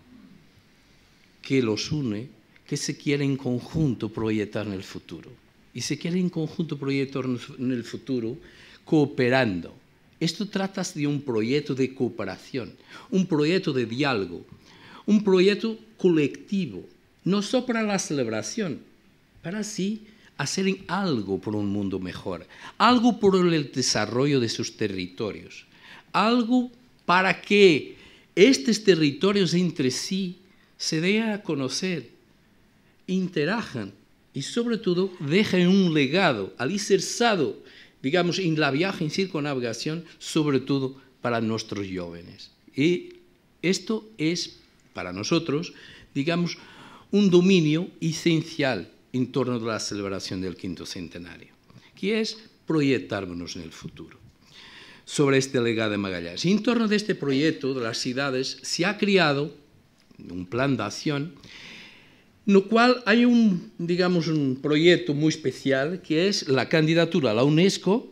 que los une que se quiere en conjunto proyectar en el futuro y se quieren en conjunto proyecto en el futuro cooperando. Esto trata de un proyecto de cooperación, un proyecto de diálogo, un proyecto colectivo, no solo para la celebración, para sí hacer algo por un mundo mejor, algo por el desarrollo de sus territorios, algo para que estos territorios entre sí se den a conocer, interajan y sobre todo dejen un legado alicerzado, digamos, en la viaje, en circunnavigación, sobre todo para nuestros jóvenes. Y esto es para nosotros, digamos, un dominio esencial en torno a la celebración del quinto centenario, que es proyectarnos en el futuro. Sobre este legado de Magallanes. En torno a este proyecto de las ciudades se ha creado un plan de acción no cual hay un, digamos, un proyecto muy especial que es la candidatura a la UNESCO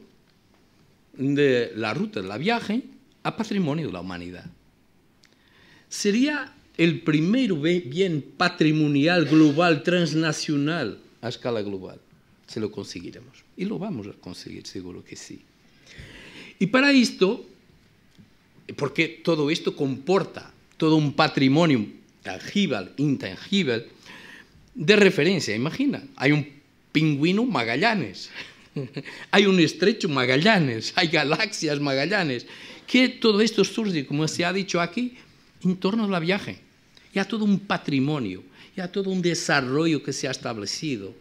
de la ruta de la viaje a patrimonio de la humanidad. Sería el primer bien patrimonial global, transnacional, a escala global, Se lo conseguiremos. Y lo vamos a conseguir, seguro que sí. Y para esto, porque todo esto comporta todo un patrimonio tangible, intangible, de referencia. Imagina, hay un pingüino Magallanes, *laughs* hay un estrecho Magallanes, *laughs* hay galaxias Magallanes. Que todo esto surge, como se ha dicho aquí, en torno a la viaje. y a todo un patrimonio, y a todo un desarrollo que se ha establecido,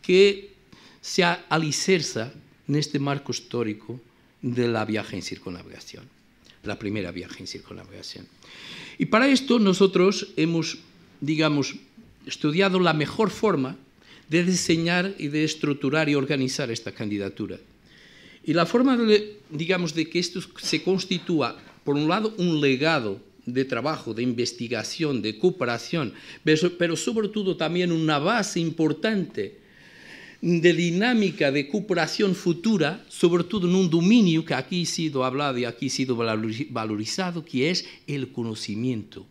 que se alicerza en este marco histórico de la viaje en circunnavigación, la primera viaje en circunnavigación. Y para esto nosotros hemos, digamos, estudiado la mejor forma de diseñar y de estructurar y organizar esta candidatura. Y la forma, de, digamos, de que esto se constituya, por un lado, un legado de trabajo, de investigación, de cooperación, pero sobre todo también una base importante de dinámica de cooperación futura, sobre todo en un dominio que aquí ha sido hablado y aquí ha sido valorizado, que es el conocimiento,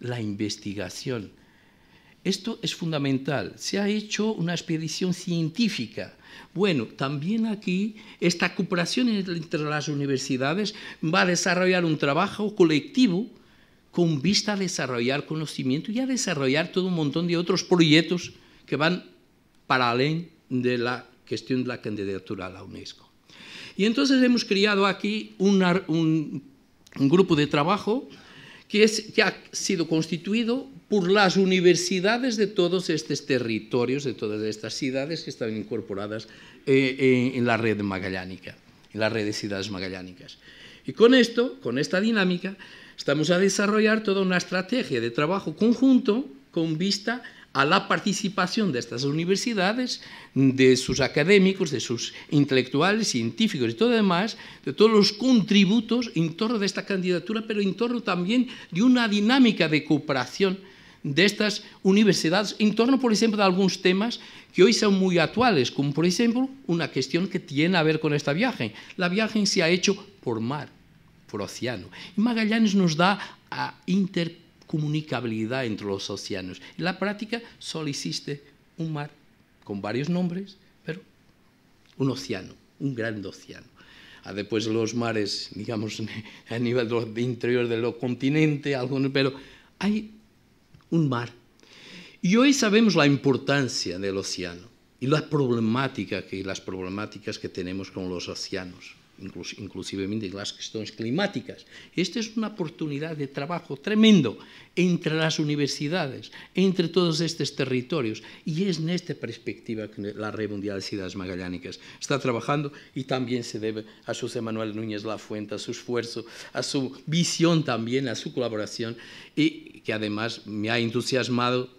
la investigación esto es fundamental. Se ha hecho una expedición científica. Bueno, también aquí esta cooperación entre las universidades va a desarrollar un trabajo colectivo con vista a desarrollar conocimiento y a desarrollar todo un montón de otros proyectos que van para além de la cuestión de la candidatura a la UNESCO. Y entonces hemos creado aquí un, grupo de trabajo que, es, que ha sido constituido por las universidades de todos estos territorios, de todas estas ciudades que están incorporadas eh, eh, en, la red magallánica, en la red de ciudades magallánicas. Y con esto, con esta dinámica, estamos a desarrollar toda una estrategia de trabajo conjunto con vista a la participación de estas universidades, de sus académicos, de sus intelectuales, científicos y todo demás, de todos los contributos en torno de esta candidatura, pero en torno también de una dinámica de cooperación de estas universidades en torno, por ejemplo, de algunos temas que hoy son muy actuales, como por ejemplo una cuestión que tiene a ver con esta viaje. La viaje se ha hecho por mar, por océano. Magallanes nos da a intercomunicabilidad entre los océanos. En la práctica solo existe un mar con varios nombres, pero un océano, un gran océano. A después los mares, digamos, *laughs* a nivel del interior del continente, algunos, pero hay un mar. Y hoy sabemos la importancia del océano y las problemáticas que, las problemáticas que tenemos con los océanos. ...inclusivamente en las cuestiones climáticas. Esta es una oportunidad de trabajo tremendo entre las universidades, entre todos estos territorios, y es en esta perspectiva que la Red Mundial de Ciudades Magallánicas está trabajando y también se debe a José Manuel Núñez Lafuente, a su esfuerzo, a su visión también, a su colaboración, y que además me ha entusiasmado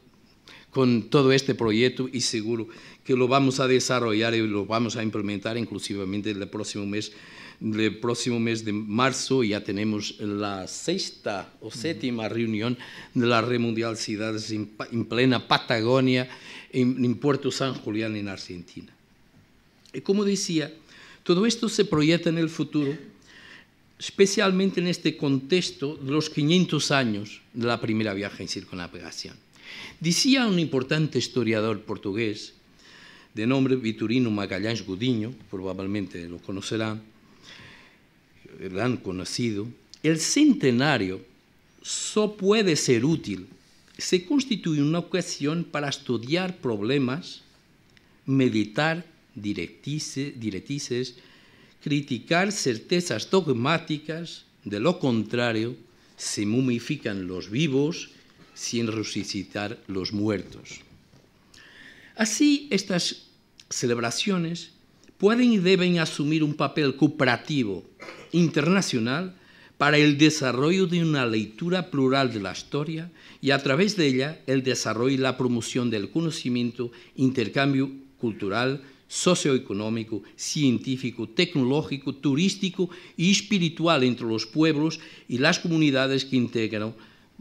con todo este proyecto y seguro que lo vamos a desarrollar y lo vamos a implementar inclusivamente el próximo mes. El próximo mes de marzo ya tenemos la sexta o séptima reunión de la Red Mundial Ciudades en, plena Patagonia, en, Puerto San Julián, en Argentina. como decía, todo esto se proyecta en el futuro, especialmente en este contexto de los 500 años de la primera viaje en circunnavegación. Decía un importante historiador portugués, de nombre Vitorino Magallanes Gudiño, probablemente lo conocerán, lo han conocido, el centenario solo puede ser útil, se constituye una ocasión para estudiar problemas, meditar directrices, directrices criticar certezas dogmáticas, de lo contrario, se mumifican los vivos sin resucitar los muertos. Así, estas celebraciones pueden y deben asumir un papel cooperativo internacional para el desarrollo de una lectura plural de la historia y a través de ella el desarrollo y la promoción del conocimiento, intercambio cultural, socioeconómico, científico, tecnológico, turístico y espiritual entre los pueblos y las comunidades que integran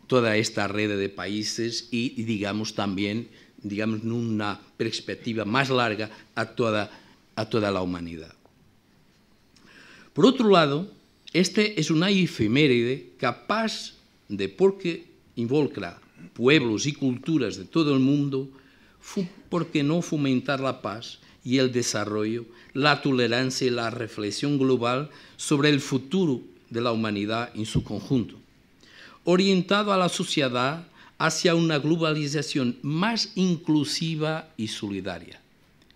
toda esta red de países y, digamos, también digamos, en una perspectiva más larga a toda, a toda la humanidad. Por otro lado, este es una efeméride capaz de, porque involucra pueblos y culturas de todo el mundo, ¿por qué no fomentar la paz y el desarrollo, la tolerancia y la reflexión global sobre el futuro de la humanidad en su conjunto? Orientado a la sociedad hacia una globalización más inclusiva y solidaria.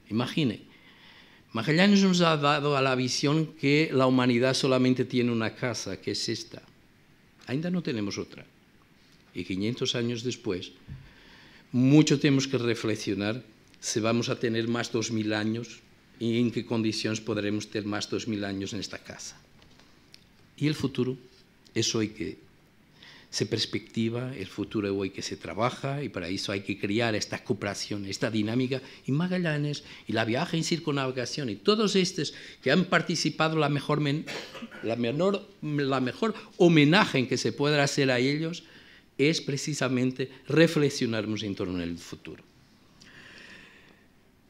Imaginen, Magallanes nos ha dado a la visión que la humanidad solamente tiene una casa, que es esta. Ainda no tenemos otra. Y 500 años después, mucho tenemos que reflexionar si vamos a tener más 2.000 años y en qué condiciones podremos tener más 2.000 años en esta casa. Y el futuro es hoy que se perspectiva el futuro de hoy que se trabaja y para eso hay que crear esta cooperación, esta dinámica. Y Magallanes y la viaje en circunnavigación y todos estos que han participado la mejor, la, menor, la mejor homenaje que se pueda hacer a ellos es precisamente reflexionarnos en torno al futuro.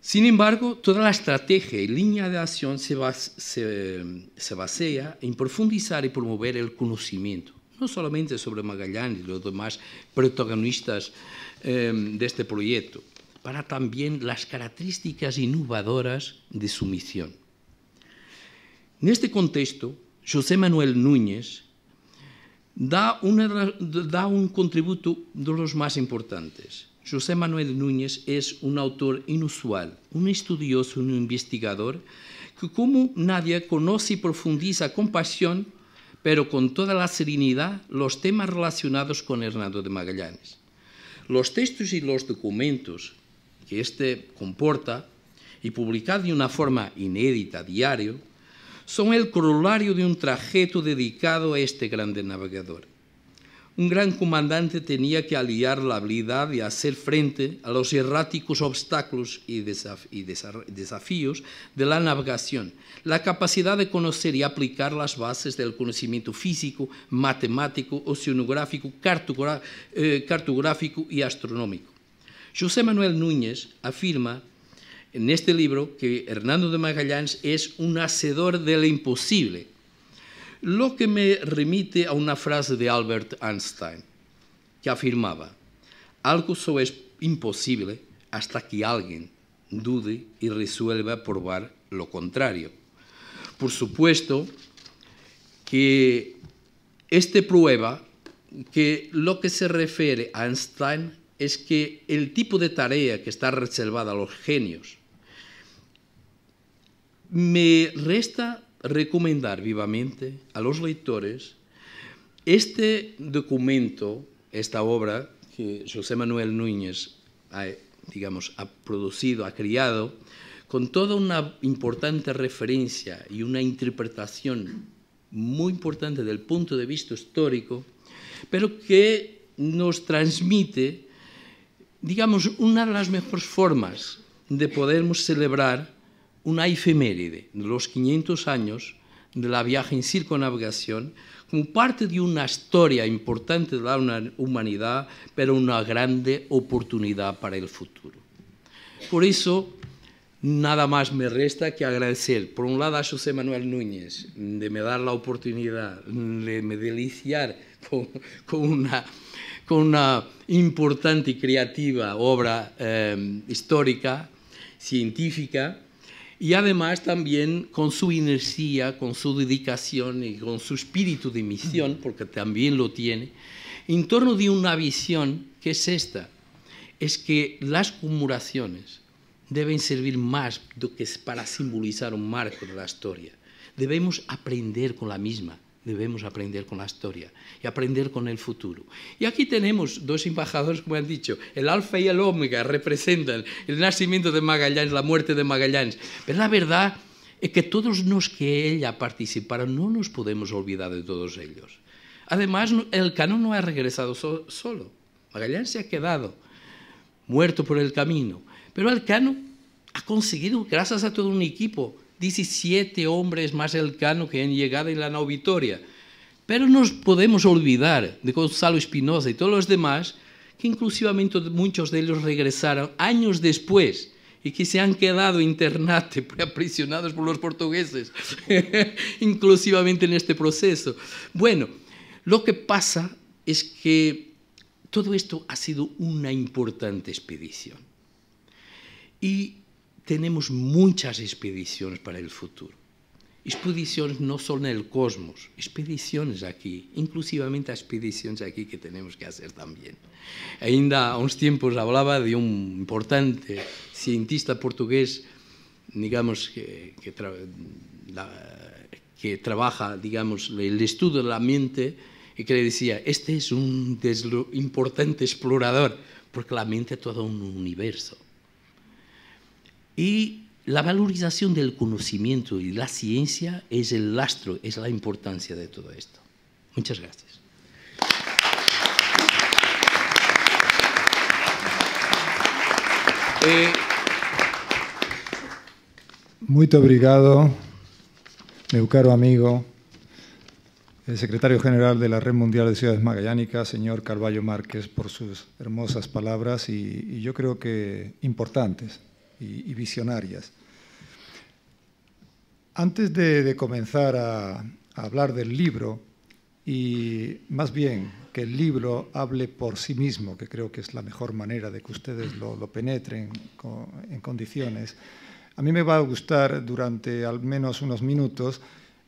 Sin embargo, toda la estrategia y línea de acción se, basa se basea en profundizar y promover el conocimiento no solamente sobre Magallanes y los demás protagonistas eh, de este proyecto, para también las características innovadoras de su misión. En este contexto, José Manuel Núñez da, una, da un contributo de los más importantes. José Manuel Núñez es un autor inusual, un estudioso, un investigador que como nadie conoce y profundiza con pasión pero con toda la serenidad los temas relacionados con Hernando de Magallanes. Los textos y los documentos que éste comporta, y publicados de una forma inédita diario, son el corolario de un trajeto dedicado a este grande navegador un gran comandante tenía que aliar la habilidad de hacer frente a los erráticos obstáculos y, desafíos de la navegación, la capacidad de conocer y aplicar las bases del conocimiento físico, matemático, oceanográfico, eh, cartográfico y astronómico. José Manuel Núñez afirma en este libro que Hernando de Magallanes es un hacedor del imposible lo que me remite a una frase de Albert Einstein, que afirmaba, algo solo es imposible hasta que alguien dude y resuelva probar lo contrario. Por supuesto que este prueba que lo que se refiere a Einstein es que el tipo de tarea que está reservada a los genios me resta recomendar vivamente a los lectores este documento, esta obra que José Manuel Núñez ha, digamos, ha producido, ha criado, con toda una importante referencia y una interpretación muy importante del punto de vista histórico, pero que nos transmite, digamos, una de las mejores formas de podermos celebrar una efeméride de los 500 años de la viaje en circunnavigación como parte de una historia importante de la humanidad, pero una grande oportunidad para el futuro. Por eso, nada más me resta que agradecer, por un lado, a José Manuel Núñez de me dar la oportunidad de me deliciar con, una, con una importante y creativa obra eh, histórica, científica, y además también con su inercia, con su dedicación y con su espíritu de misión, porque también lo tiene, en torno de una visión que es esta, es que las conmemoraciones deben servir más do que para simbolizar un marco de la historia. Debemos aprender con la misma debemos aprender con la historia y aprender con el futuro. Y aquí tenemos dos embajadores, como han dicho, el alfa y el omega representan el nacimiento de Magallanes, la muerte de Magallanes. Pero la verdad es que todos los que ella participaron no nos podemos olvidar de todos ellos. Además, el cano no ha regresado solo. Magallanes se ha quedado muerto por el camino. Pero el cano ha conseguido, gracias a todo un equipo, 17 hombres más cercanos que han llegado en la no Pero nos podemos olvidar de Gonzalo Espinosa y todos los demás, que inclusivamente muchos de ellos regresaron años después y que se han quedado internados, *laughs* aprisionados por los portugueses, *laughs* inclusivamente en este proceso. Bueno, lo que pasa es que todo esto ha sido una importante expedición. Y tenemos muchas expediciones para el futuro. Expediciones no solo en el cosmos, expediciones aquí, inclusivamente expediciones aquí que tenemos que hacer también. Ainda a unos tiempos hablaba de un importante cientista portugués, digamos, que, que, que trabaja, digamos, el estudio de la mente, y que le decía, este es un importante explorador, porque la mente es todo un universo y la valorización del conocimiento y la ciencia es el lastro, es la importancia de todo esto. Muchas gracias. Eh... Muy obrigado, meu caro amigo, el secretario general de la Red Mundial de Ciudades Magallánicas, señor Carballo Márquez, por sus hermosas palabras y, y yo creo que importantes y, visionarias. Antes de, comenzar a, hablar del libro, y más bien que el libro hable por sí mismo, que creo que es la mejor manera de que ustedes lo, penetren en condiciones, a mí me va a gustar durante al menos unos minutos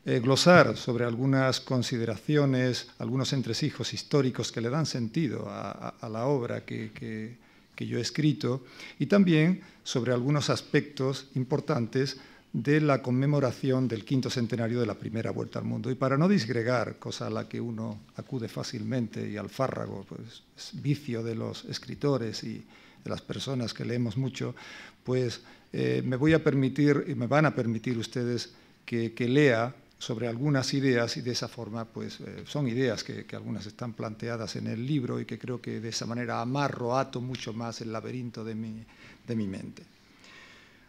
eh, glosar sobre algunas consideraciones, algunos entresijos históricos que le dan sentido a, la obra que que yo he escrito, y también sobre algunos aspectos importantes de la conmemoración del quinto centenario de la primera vuelta al mundo. Y para no disgregar, cosa a la que uno acude fácilmente y al fárrago, pues es vicio de los escritores y de las personas que leemos mucho, pues eh, me voy a permitir y me van a permitir ustedes que lea sobre algunas ideas y de esa forma, pues eh, son ideas que, algunas están planteadas en el libro y que creo que de esa manera amarro, ato mucho más el laberinto de mi, de mi mente.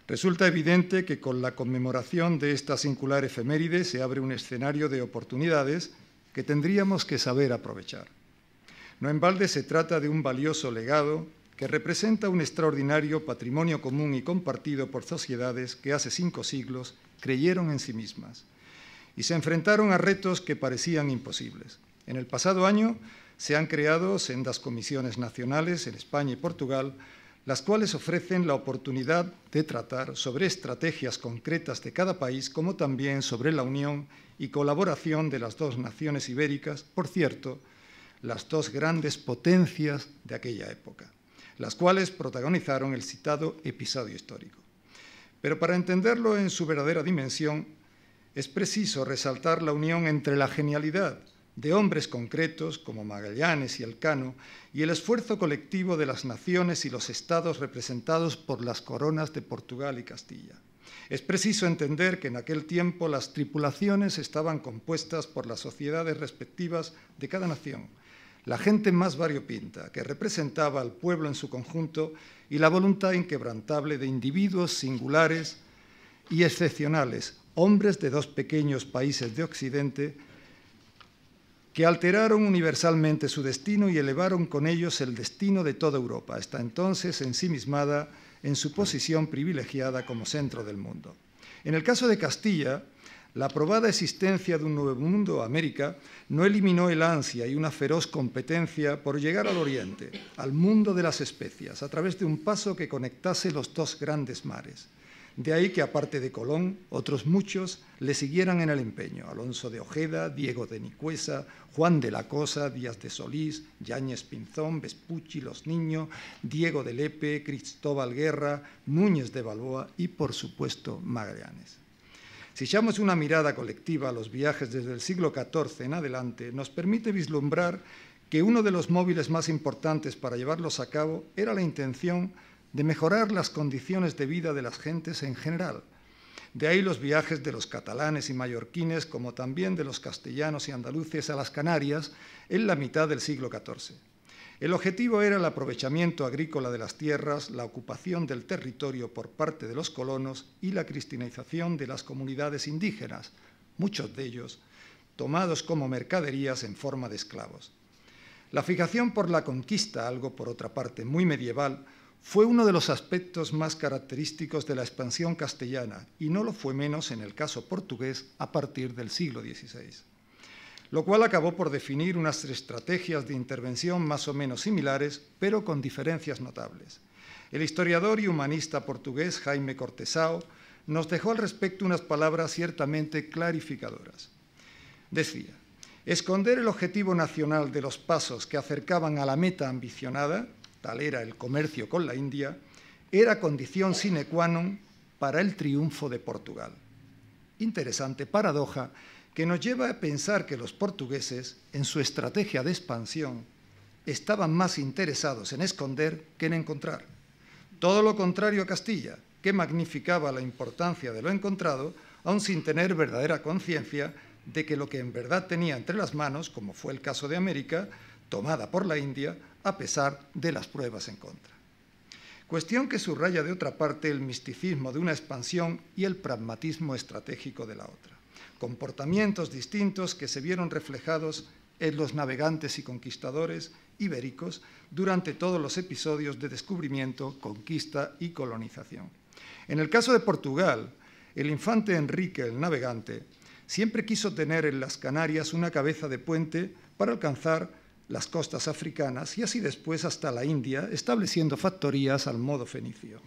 Resulta evidente que con la conmemoración de esta singular efeméride se abre un escenario de oportunidades que tendríamos que saber aprovechar. No en balde se trata de un valioso legado que representa un extraordinario patrimonio común y compartido por sociedades que hace cinco siglos creyeron en sí mismas, y se enfrentaron a retos que parecían imposibles. En el pasado año se han creado sendas comisiones nacionales en España y Portugal, las cuales ofrecen la oportunidad de tratar sobre estrategias concretas de cada país, como también sobre la unión y colaboración de las dos naciones ibéricas, por cierto, las dos grandes potencias de aquella época, las cuales protagonizaron el citado episodio histórico. Pero para entenderlo en su verdadera dimensión, es preciso resaltar la unión entre la genialidad de hombres concretos como Magallanes y Elcano y el esfuerzo colectivo de las naciones y los estados representados por las coronas de Portugal y Castilla. Es preciso entender que en aquel tiempo las tripulaciones estaban compuestas por las sociedades respectivas de cada nación, la gente más variopinta, que representaba al pueblo en su conjunto y la voluntad inquebrantable de individuos singulares y excepcionales, hombres de dos pequeños países de Occidente que alteraron universalmente su destino y elevaron con ellos el destino de toda Europa, hasta entonces ensimismada en su posición privilegiada como centro del mundo. En el caso de Castilla, la probada existencia de un nuevo mundo, América, no eliminó el ansia y una feroz competencia por llegar al Oriente, al mundo de las especias, a través de un paso que conectase los dos grandes mares. De ahí que, aparte de Colón, otros muchos le siguieran en el empeño. Alonso de Ojeda, Diego de Nicuesa, Juan de la Cosa, Díaz de Solís, Yáñez Pinzón, Vespucci, Los Niños, Diego de Lepe, Cristóbal Guerra, Núñez de Balboa y, por supuesto, Magallanes. Si echamos una mirada colectiva a los viajes desde el siglo XIV en adelante, nos permite vislumbrar que uno de los móviles más importantes para llevarlos a cabo era la intención de mejorar las condiciones de vida de las gentes en general. De ahí los viajes de los catalanes y mallorquines, como también de los castellanos y andaluces a las Canarias en la mitad del siglo XIV. El objetivo era el aprovechamiento agrícola de las tierras, la ocupación del territorio por parte de los colonos y la cristianización de las comunidades indígenas, muchos de ellos tomados como mercaderías en forma de esclavos. La fijación por la conquista, algo por otra parte muy medieval, fue uno de los aspectos más característicos de la expansión castellana y no lo fue menos en el caso portugués a partir del siglo XVI, lo cual acabó por definir unas estrategias de intervención más o menos similares, pero con diferencias notables. El historiador y humanista portugués Jaime Cortesao nos dejó al respecto unas palabras ciertamente clarificadoras. Decía, esconder el objetivo nacional de los pasos que acercaban a la meta ambicionada tal era el comercio con la India, era condición sine qua non para el triunfo de Portugal. Interesante paradoja que nos lleva a pensar que los portugueses, en su estrategia de expansión, estaban más interesados en esconder que en encontrar. Todo lo contrario a Castilla, que magnificaba la importancia de lo encontrado, aun sin tener verdadera conciencia de que lo que en verdad tenía entre las manos, como fue el caso de América, tomada por la India, a pesar de las pruebas en contra. Cuestión que subraya de otra parte el misticismo de una expansión y el pragmatismo estratégico de la otra. Comportamientos distintos que se vieron reflejados en los navegantes y conquistadores ibéricos durante todos los episodios de descubrimiento, conquista y colonización. En el caso de Portugal, el infante Enrique el Navegante siempre quiso tener en las Canarias una cabeza de puente para alcanzar las costas africanas y así después hasta la India, estableciendo factorías al modo fenicio.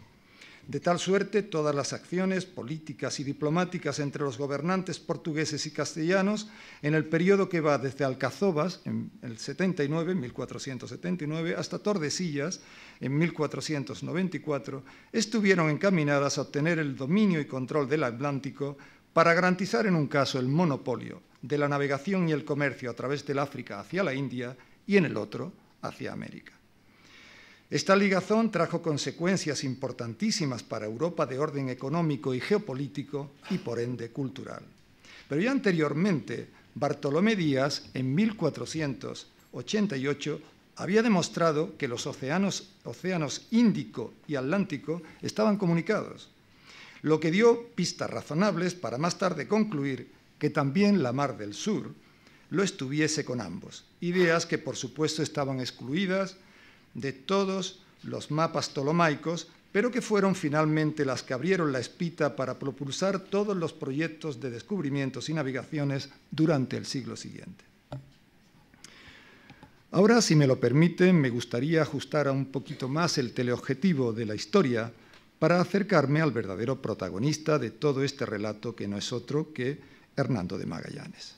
De tal suerte, todas las acciones políticas y diplomáticas entre los gobernantes portugueses y castellanos en el periodo que va desde Alcazobas, en el 79, 1479, hasta Tordesillas, en 1494, estuvieron encaminadas a obtener el dominio y control del Atlántico para garantizar en un caso el monopolio de la navegación y el comercio a través del África hacia la India y en el otro hacia América. Esta ligazón trajo consecuencias importantísimas para Europa de orden económico y geopolítico y por ende cultural. Pero ya anteriormente, Bartolomé Díaz, en 1488, había demostrado que los océanos, océanos Índico y Atlántico estaban comunicados, lo que dio pistas razonables para más tarde concluir que también la Mar del Sur lo estuviese con ambos. Ideas que por supuesto estaban excluidas de todos los mapas ptolomaicos, pero que fueron finalmente las que abrieron la espita para propulsar todos los proyectos de descubrimientos y navegaciones durante el siglo siguiente. Ahora, si me lo permiten, me gustaría ajustar a un poquito más el teleobjetivo de la historia para acercarme al verdadero protagonista de todo este relato que no es otro que Hernando de Magallanes.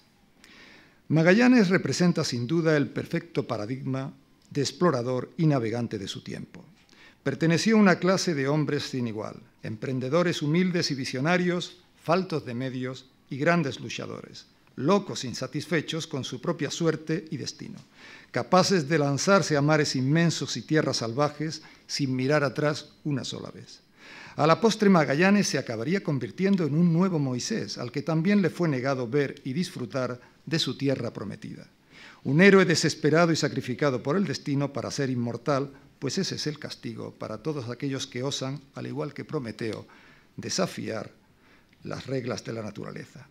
Magallanes representa sin duda el perfecto paradigma de explorador y navegante de su tiempo. Perteneció a una clase de hombres sin igual, emprendedores humildes y visionarios, faltos de medios y grandes luchadores, locos insatisfechos con su propia suerte y destino, capaces de lanzarse a mares inmensos y tierras salvajes sin mirar atrás una sola vez. A la postre Magallanes se acabaría convirtiendo en un nuevo Moisés, al que también le fue negado ver y disfrutar de su tierra prometida. Un héroe desesperado y sacrificado por el destino para ser inmortal, pues ese es el castigo para todos aquellos que osan, al igual que Prometeo, desafiar las reglas de la naturaleza.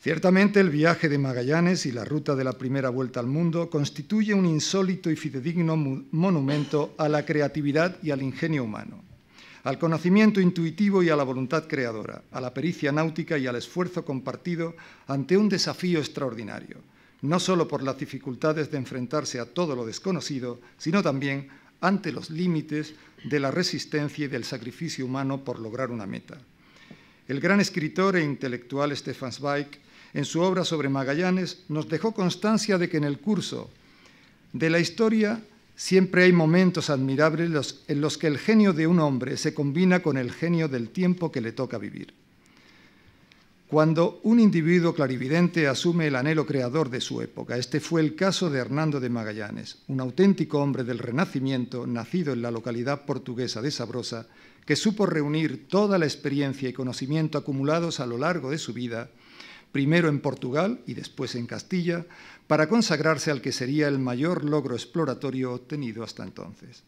Ciertamente el viaje de Magallanes y la ruta de la primera vuelta al mundo constituye un insólito y fidedigno monumento a la creatividad y al ingenio humano al conocimiento intuitivo y a la voluntad creadora, a la pericia náutica y al esfuerzo compartido ante un desafío extraordinario, no solo por las dificultades de enfrentarse a todo lo desconocido, sino también ante los límites de la resistencia y del sacrificio humano por lograr una meta. El gran escritor e intelectual Stefan Zweig, en su obra sobre Magallanes, nos dejó constancia de que en el curso de la historia Siempre hay momentos admirables en los que el genio de un hombre se combina con el genio del tiempo que le toca vivir. Cuando un individuo clarividente asume el anhelo creador de su época, este fue el caso de Hernando de Magallanes, un auténtico hombre del Renacimiento, nacido en la localidad portuguesa de Sabrosa, que supo reunir toda la experiencia y conocimiento acumulados a lo largo de su vida primero en Portugal y después en Castilla, para consagrarse al que sería el mayor logro exploratorio obtenido hasta entonces.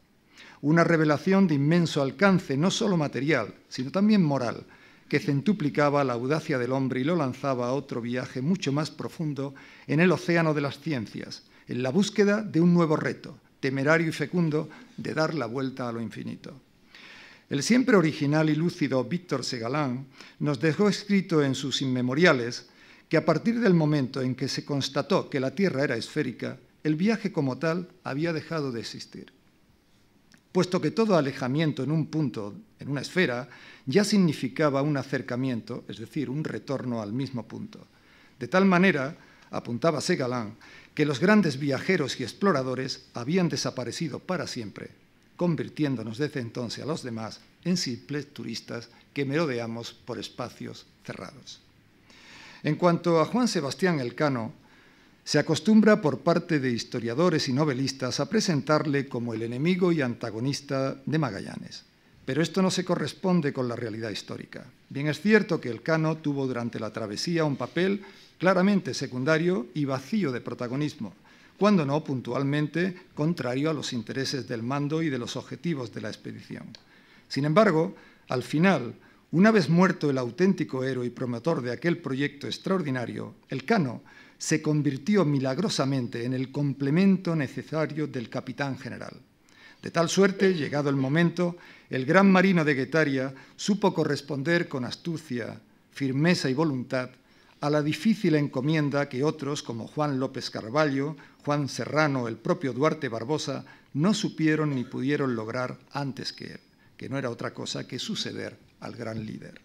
Una revelación de inmenso alcance, no solo material, sino también moral, que centuplicaba la audacia del hombre y lo lanzaba a otro viaje mucho más profundo en el océano de las ciencias, en la búsqueda de un nuevo reto, temerario y fecundo, de dar la vuelta a lo infinito. El siempre original y lúcido Víctor Segalán nos dejó escrito en sus inmemoriales que a partir del momento en que se constató que la Tierra era esférica, el viaje como tal había dejado de existir. Puesto que todo alejamiento en un punto, en una esfera, ya significaba un acercamiento, es decir, un retorno al mismo punto. De tal manera, apuntaba Segalán, que los grandes viajeros y exploradores habían desaparecido para siempre, convirtiéndonos desde entonces a los demás en simples turistas que merodeamos por espacios cerrados. En cuanto a Juan Sebastián Elcano, se acostumbra por parte de historiadores y novelistas a presentarle como el enemigo y antagonista de Magallanes, pero esto no se corresponde con la realidad histórica. Bien es cierto que Elcano tuvo durante la travesía un papel claramente secundario y vacío de protagonismo, cuando no puntualmente contrario a los intereses del mando y de los objetivos de la expedición. Sin embargo, al final, una vez muerto el auténtico héroe y promotor de aquel proyecto extraordinario, el cano se convirtió milagrosamente en el complemento necesario del capitán general. De tal suerte, llegado el momento, el gran marino de Guetaria supo corresponder con astucia, firmeza y voluntad a la difícil encomienda que otros como Juan López Carballo, Juan Serrano el propio Duarte Barbosa no supieron ni pudieron lograr antes que él, que no era otra cosa que suceder al gran líder.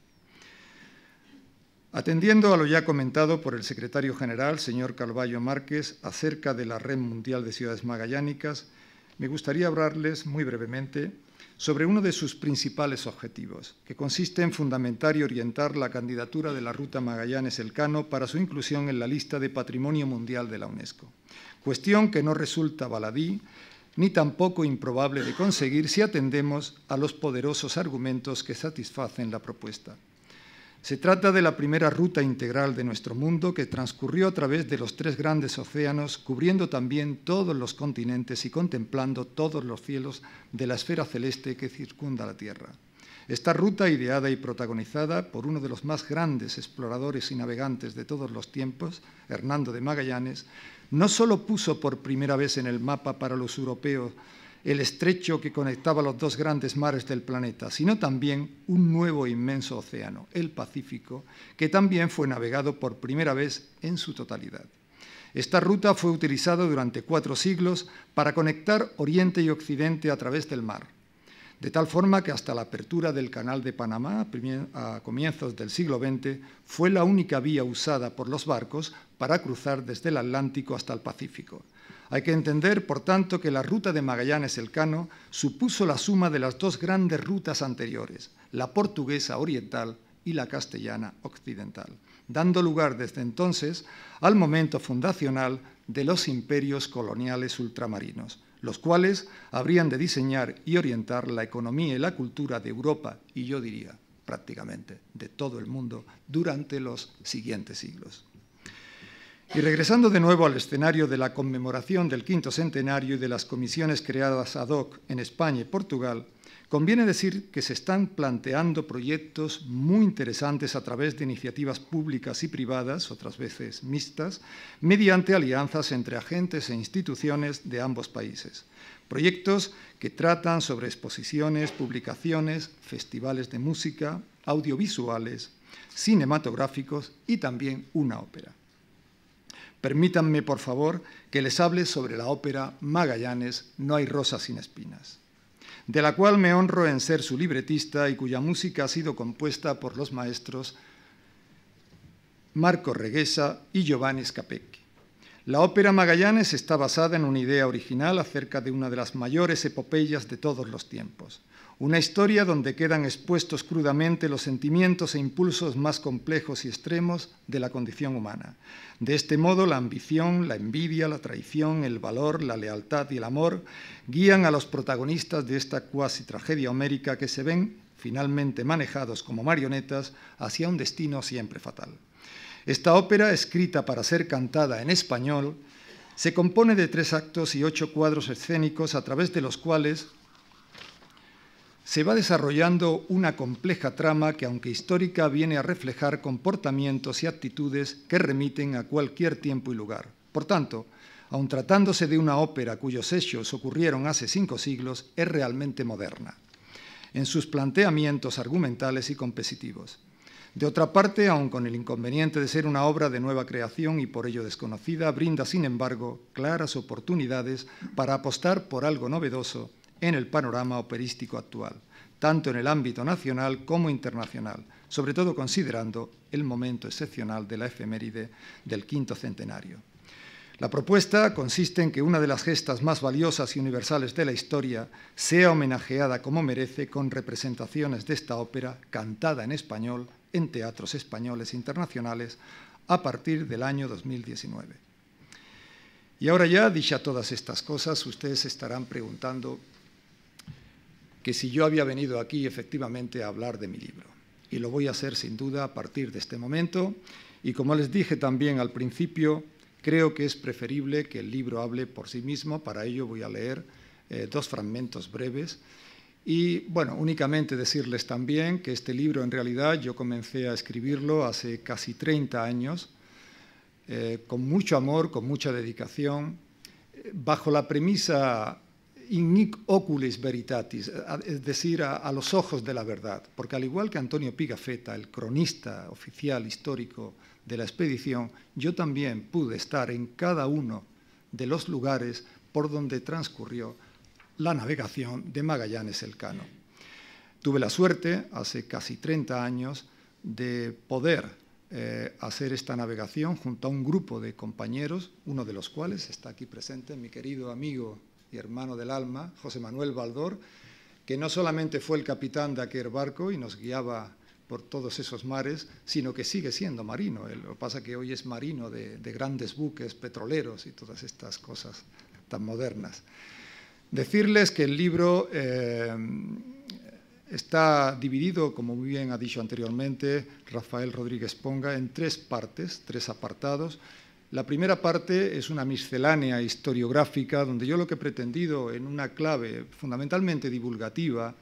Atendiendo a lo ya comentado por el secretario general, señor Calvallo Márquez, acerca de la Red Mundial de Ciudades Magallánicas, me gustaría hablarles muy brevemente sobre uno de sus principales objetivos, que consiste en fundamentar y orientar la candidatura de la Ruta Magallanes-Elcano para su inclusión en la lista de Patrimonio Mundial de la UNESCO. Cuestión que no resulta baladí ni tampoco improbable de conseguir si atendemos a los poderosos argumentos que satisfacen la propuesta. Se trata de la primera ruta integral de nuestro mundo que transcurrió a través de los tres grandes océanos, cubriendo también todos los continentes y contemplando todos los cielos de la esfera celeste que circunda la Tierra. Esta ruta, ideada y protagonizada por uno de los más grandes exploradores y navegantes de todos los tiempos, Hernando de Magallanes, no solo puso por primera vez en el mapa para los europeos el estrecho que conectaba los dos grandes mares del planeta, sino también un nuevo inmenso océano, el Pacífico, que también fue navegado por primera vez en su totalidad. Esta ruta fue utilizada durante cuatro siglos para conectar Oriente y Occidente a través del mar, de tal forma que hasta la apertura del Canal de Panamá a comienzos del siglo XX fue la única vía usada por los barcos para cruzar desde el Atlántico hasta el Pacífico. Hay que entender, por tanto, que la ruta de Magallanes-Elcano supuso la suma de las dos grandes rutas anteriores, la portuguesa oriental y la castellana occidental, dando lugar desde entonces al momento fundacional de los imperios coloniales ultramarinos, los cuales habrían de diseñar y orientar la economía y la cultura de Europa, y yo diría prácticamente de todo el mundo, durante los siguientes siglos. Y regresando de nuevo al escenario de la conmemoración del quinto centenario y de las comisiones creadas ad hoc en España y Portugal, conviene decir que se están planteando proyectos muy interesantes a través de iniciativas públicas y privadas, otras veces mixtas, mediante alianzas entre agentes e instituciones de ambos países. Proyectos que tratan sobre exposiciones, publicaciones, festivales de música, audiovisuales, cinematográficos y también una ópera. Permítanme, por favor, que les hable sobre la ópera Magallanes, No hay rosas sin espinas, de la cual me honro en ser su libretista y cuya música ha sido compuesta por los maestros Marco Reguesa y Giovanni Scapecchi. La ópera Magallanes está basada en una idea original acerca de una de las mayores epopeyas de todos los tiempos, una historia donde quedan expuestos crudamente los sentimientos e impulsos más complejos y extremos de la condición humana. De este modo, la ambición, la envidia, la traición, el valor, la lealtad y el amor guían a los protagonistas de esta cuasi tragedia homérica que se ven finalmente manejados como marionetas hacia un destino siempre fatal. Esta ópera, escrita para ser cantada en español, se compone de tres actos y ocho cuadros escénicos a través de los cuales se va desarrollando una compleja trama que, aunque histórica, viene a reflejar comportamientos y actitudes que remiten a cualquier tiempo y lugar. Por tanto, aun tratándose de una ópera cuyos hechos ocurrieron hace cinco siglos, es realmente moderna, en sus planteamientos argumentales y competitivos. De otra parte, aun con el inconveniente de ser una obra de nueva creación y por ello desconocida, brinda, sin embargo, claras oportunidades para apostar por algo novedoso en el panorama operístico actual, tanto en el ámbito nacional como internacional, sobre todo considerando el momento excepcional de la efeméride del quinto centenario. La propuesta consiste en que una de las gestas más valiosas y universales de la historia sea homenajeada como merece con representaciones de esta ópera cantada en español en teatros españoles e internacionales a partir del año 2019. Y ahora ya, dicha todas estas cosas, ustedes estarán preguntando que si yo había venido aquí efectivamente a hablar de mi libro. Y lo voy a hacer sin duda a partir de este momento. Y como les dije también al principio, creo que es preferible que el libro hable por sí mismo. Para ello voy a leer eh, dos fragmentos breves. Y bueno, únicamente decirles también que este libro en realidad yo comencé a escribirlo hace casi 30 años, eh, con mucho amor, con mucha dedicación, eh, bajo la premisa in oculis veritatis, eh, es decir, a, los ojos de la verdad, porque al igual que Antonio Pigafetta, el cronista oficial histórico de la expedición, yo también pude estar en cada uno de los lugares por donde transcurrió la navegación de Magallanes Elcano. Tuve la suerte, hace casi 30 años, de poder eh, hacer esta navegación junto a un grupo de compañeros, uno de los cuales está aquí presente, mi querido amigo y hermano del alma, José Manuel Baldor, que no solamente fue el capitán de aquel barco y nos guiaba por todos esos mares, sino que sigue siendo marino. Lo que pasa que hoy es marino de, grandes buques petroleros y todas estas cosas tan modernas. Decirles que el libro eh, está dividido, como muy bien ha dicho anteriormente Rafael Rodríguez Ponga, en tres partes, tres apartados. La primera parte es una miscelánea historiográfica donde yo lo que he pretendido en una clave fundamentalmente divulgativa,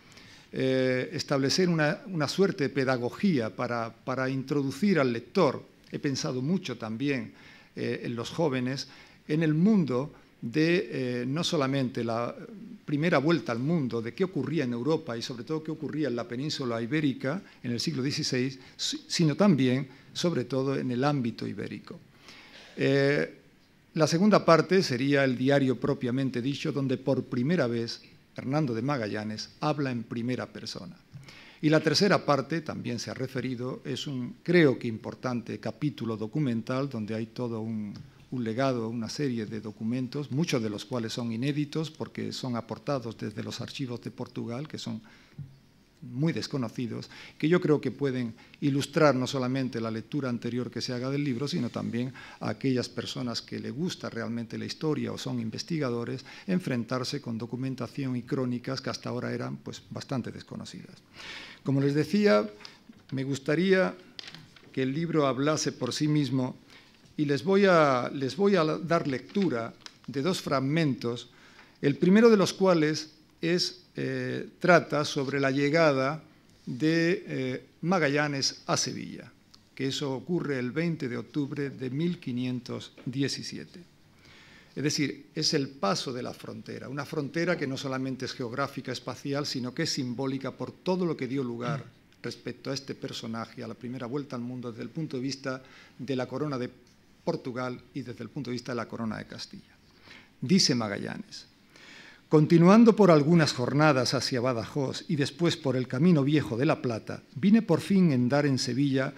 eh, establecer una, suerte de pedagogía para, introducir al lector, he pensado mucho también eh, en los jóvenes, en el mundo de eh, no solamente la primera vuelta al mundo, de qué ocurría en Europa y sobre todo qué ocurría en la península ibérica en el siglo XVI, sino también, sobre todo, en el ámbito ibérico. Eh, la segunda parte sería el diario propiamente dicho, donde por primera vez Hernando de Magallanes habla en primera persona. Y la tercera parte, también se ha referido, es un, creo que importante, capítulo documental donde hay todo un, un legado, una serie de documentos, muchos de los cuales son inéditos porque son aportados desde los archivos de Portugal, que son muy desconocidos, que yo creo que pueden ilustrar no solamente la lectura anterior que se haga del libro, sino también a aquellas personas que le gusta realmente la historia o son investigadores, enfrentarse con documentación y crónicas que hasta ahora eran pues, bastante desconocidas. Como les decía, me gustaría que el libro hablase por sí mismo y les voy les voy a dar lectura de dos fragmentos, el primero de los cuales es, eh, trata sobre la llegada de eh, Magallanes a Sevilla, que eso ocurre el 20 de octubre de 1517. Es decir, es el paso de la frontera, una frontera que no solamente es geográfica, espacial, sino que es simbólica por todo lo que dio lugar respecto a este personaje, a la primera vuelta al mundo desde el punto de vista de la corona de Portugal y desde el punto de vista de la corona de Castilla. Dice Magallanes, Continuando por algunas jornadas hacia Badajoz y después por el Camino Viejo de La Plata, vine por fin a dar en Sevilla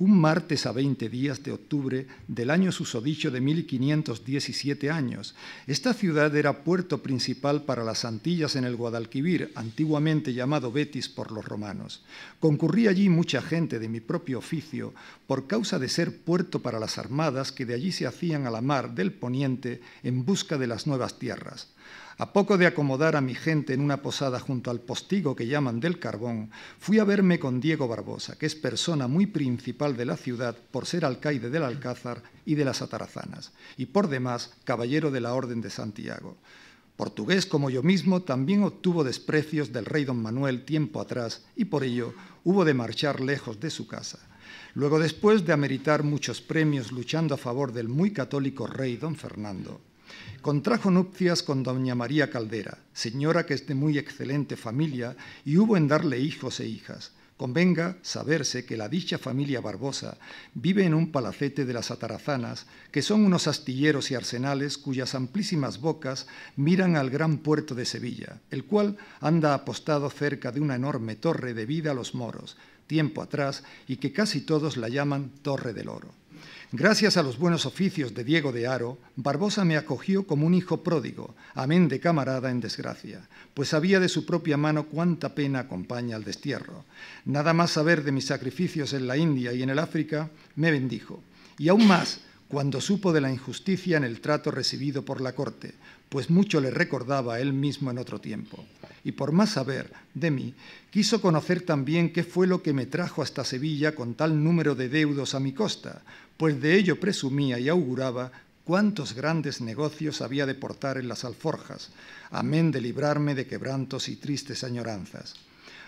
un martes a 20 días de octubre del año susodicho de 1517 años. Esta ciudad era puerto principal para las Antillas en el Guadalquivir, antiguamente llamado Betis por los romanos. Concurría allí mucha gente de mi propio oficio por causa de ser puerto para las armadas que de allí se hacían a la mar del poniente en busca de las nuevas tierras. A poco de acomodar a mi gente en una posada junto al postigo que llaman del Carbón, fui a verme con Diego Barbosa, que es persona muy principal de la ciudad por ser alcaide del Alcázar y de las Atarazanas, y por demás caballero de la Orden de Santiago. Portugués como yo mismo, también obtuvo desprecios del rey don Manuel tiempo atrás y por ello hubo de marchar lejos de su casa. Luego, después de ameritar muchos premios luchando a favor del muy católico rey don Fernando, Contrajo nupcias con doña María Caldera, señora que es de muy excelente familia, y hubo en darle hijos e hijas. Convenga saberse que la dicha familia Barbosa vive en un palacete de las Atarazanas, que son unos astilleros y arsenales cuyas amplísimas bocas miran al gran puerto de Sevilla, el cual anda apostado cerca de una enorme torre vida a los moros, tiempo atrás, y que casi todos la llaman Torre del Oro. Gracias a los buenos oficios de Diego de Haro, Barbosa me acogió como un hijo pródigo, amén de camarada en desgracia, pues sabía de su propia mano cuánta pena acompaña al destierro. Nada más saber de mis sacrificios en la India y en el África, me bendijo. Y aún más, cuando supo de la injusticia en el trato recibido por la corte, pues mucho le recordaba a él mismo en otro tiempo. Y por más saber de mí, quiso conocer también qué fue lo que me trajo hasta Sevilla con tal número de deudos a mi costa, pues de ello presumía y auguraba cuántos grandes negocios había de portar en las alforjas, amén de librarme de quebrantos y tristes añoranzas.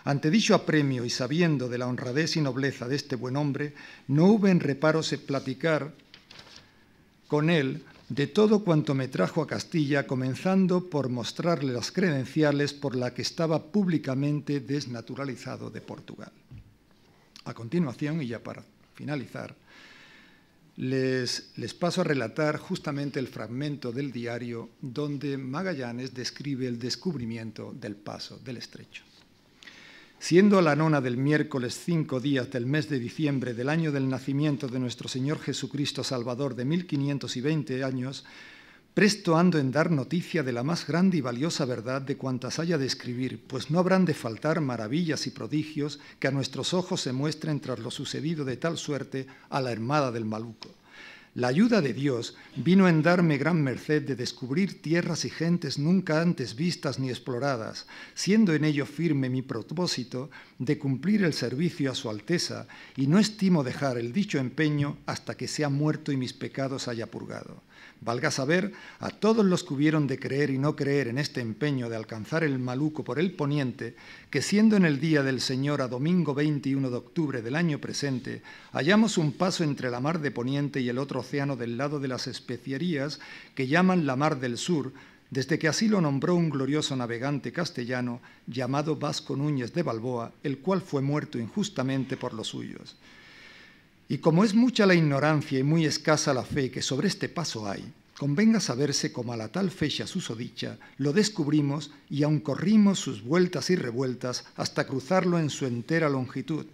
Ante dicho apremio y sabiendo de la honradez y nobleza de este buen hombre, no hubo en reparos de platicar con él de todo cuanto me trajo a Castilla, comenzando por mostrarle las credenciales por la que estaba públicamente desnaturalizado de Portugal. A continuación, y ya para finalizar, les, les paso a relatar justamente el fragmento del diario donde Magallanes describe el descubrimiento del paso del estrecho. Siendo la nona del miércoles cinco días del mes de diciembre del año del nacimiento de nuestro Señor Jesucristo Salvador de 1520 años, presto ando en dar noticia de la más grande y valiosa verdad de cuantas haya de escribir, pues no habrán de faltar maravillas y prodigios que a nuestros ojos se muestren tras lo sucedido de tal suerte a la Hermada del Maluco. La ayuda de Dios vino en darme gran merced de descubrir tierras y gentes nunca antes vistas ni exploradas, siendo en ello firme mi propósito de cumplir el servicio a Su Alteza, y no estimo dejar el dicho empeño hasta que sea muerto y mis pecados haya purgado. Valga saber a todos los que hubieron de creer y no creer en este empeño de alcanzar el maluco por el poniente, que siendo en el día del Señor a domingo 21 de octubre del año presente, hallamos un paso entre la mar de poniente y el otro océano del lado de las especierías que llaman la mar del sur, desde que así lo nombró un glorioso navegante castellano llamado Vasco Núñez de Balboa, el cual fue muerto injustamente por los suyos. Y como es mucha la ignorancia y muy escasa la fe que sobre este paso hay, convenga saberse como a la tal fecha susodicha lo descubrimos y aun corrimos sus vueltas y revueltas hasta cruzarlo en su entera longitud,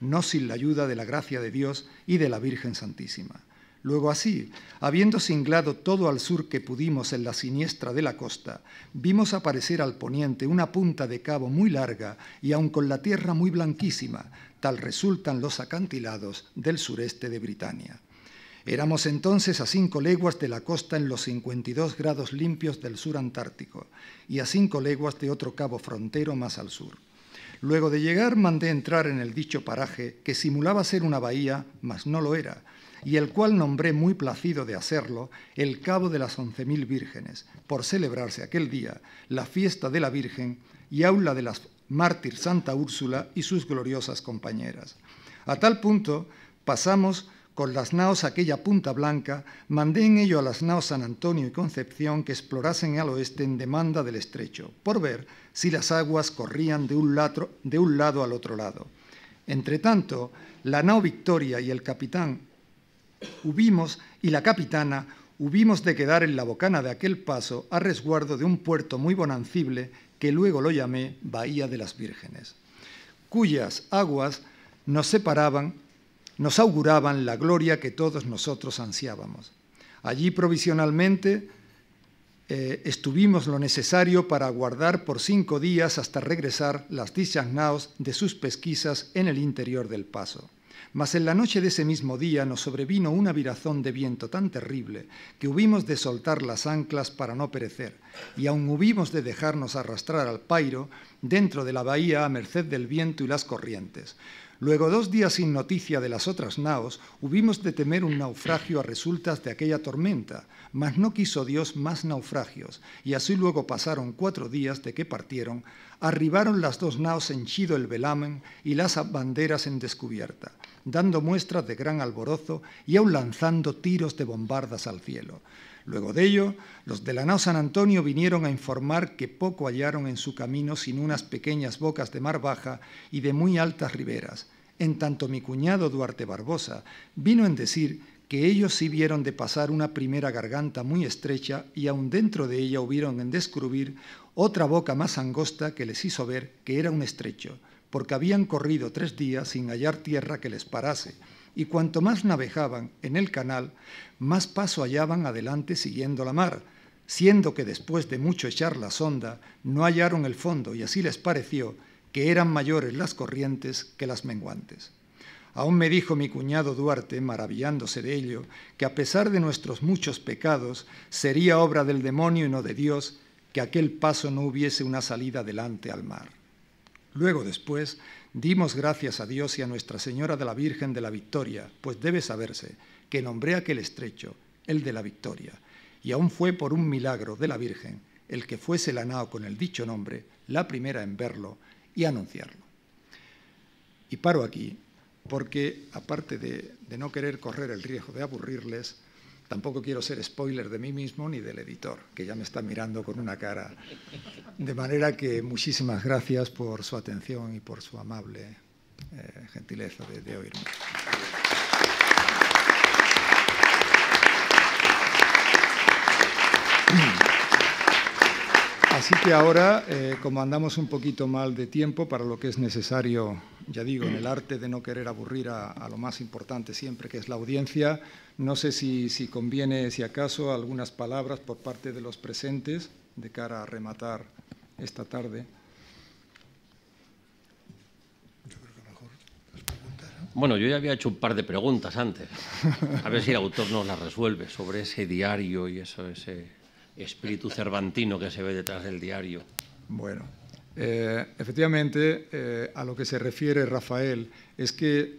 no sin la ayuda de la gracia de Dios y de la Virgen Santísima. Luego así, habiendo singlado todo al sur que pudimos en la siniestra de la costa, vimos aparecer al poniente una punta de cabo muy larga y aun con la tierra muy blanquísima, tal resultan los acantilados del sureste de Britania. Éramos entonces a cinco leguas de la costa en los 52 grados limpios del sur antártico y a cinco leguas de otro cabo frontero más al sur. Luego de llegar mandé entrar en el dicho paraje que simulaba ser una bahía, mas no lo era, y el cual nombré muy placido de hacerlo el Cabo de las Once Mil Vírgenes, por celebrarse aquel día la fiesta de la Virgen y aula de las mártir Santa Úrsula y sus gloriosas compañeras. A tal punto pasamos con las naos aquella punta blanca, mandé en ello a las naos San Antonio y Concepción que explorasen al oeste en demanda del estrecho, por ver si las aguas corrían de un, lado al otro lado. Entretanto, la nao Victoria y el capitán hubimos y la capitana hubimos de quedar en la bocana de aquel paso a resguardo de un puerto muy bonancible que luego lo llamé Bahía de las Vírgenes, cuyas aguas nos separaban, nos auguraban la gloria que todos nosotros ansiábamos. Allí provisionalmente eh, estuvimos lo necesario para aguardar por cinco días hasta regresar las dichas naos de sus pesquisas en el interior del paso. Mas en la noche de ese mismo día nos sobrevino una virazón de viento tan terrible que hubimos de soltar las anclas para no perecer, y aun hubimos de dejarnos arrastrar al pairo dentro de la bahía a merced del viento y las corrientes. Luego, dos días sin noticia de las otras naos, hubimos de temer un naufragio a resultas de aquella tormenta, mas no quiso Dios más naufragios, y así luego pasaron cuatro días de que partieron arribaron las dos naos henchido el velamen y las banderas en descubierta, dando muestras de gran alborozo y aun lanzando tiros de bombardas al cielo. Luego de ello, los de la nao San Antonio vinieron a informar que poco hallaron en su camino sin unas pequeñas bocas de mar baja y de muy altas riberas, en tanto mi cuñado Duarte Barbosa vino en decir que ellos sí vieron de pasar una primera garganta muy estrecha y aun dentro de ella hubieron en descubrir otra boca más angosta que les hizo ver que era un estrecho, porque habían corrido tres días sin hallar tierra que les parase, y cuanto más navejaban en el canal, más paso hallaban adelante siguiendo la mar, siendo que después de mucho echar la sonda, no hallaron el fondo y así les pareció que eran mayores las corrientes que las menguantes. Aún me dijo mi cuñado Duarte, maravillándose de ello, que a pesar de nuestros muchos pecados, sería obra del demonio y no de Dios que aquel paso no hubiese una salida delante al mar. Luego después dimos gracias a Dios y a Nuestra Señora de la Virgen de la Victoria, pues debe saberse que nombré aquel estrecho, el de la Victoria, y aún fue por un milagro de la Virgen el que fuese la nao con el dicho nombre, la primera en verlo y anunciarlo. Y paro aquí porque aparte de, no querer correr el riesgo de aburrirles, tampoco quiero ser spoiler de mí mismo ni del editor, que ya me está mirando con una cara. De manera que muchísimas gracias por su atención y por su amable eh, gentileza de, de oírme. *clears throat* Así que ahora, eh, como andamos un poquito mal de tiempo para lo que es necesario, ya digo, en el arte de no querer aburrir a, lo más importante siempre, que es la audiencia, no sé si, si conviene, si acaso, algunas palabras por parte de los presentes de cara a rematar esta tarde. Bueno, yo ya había hecho un par de preguntas antes. A ver si el autor nos las resuelve sobre ese diario y eso, ese, espíritu cervantino que se ve detrás del diario. Bueno, eh, efectivamente, eh, a lo que se refiere Rafael es que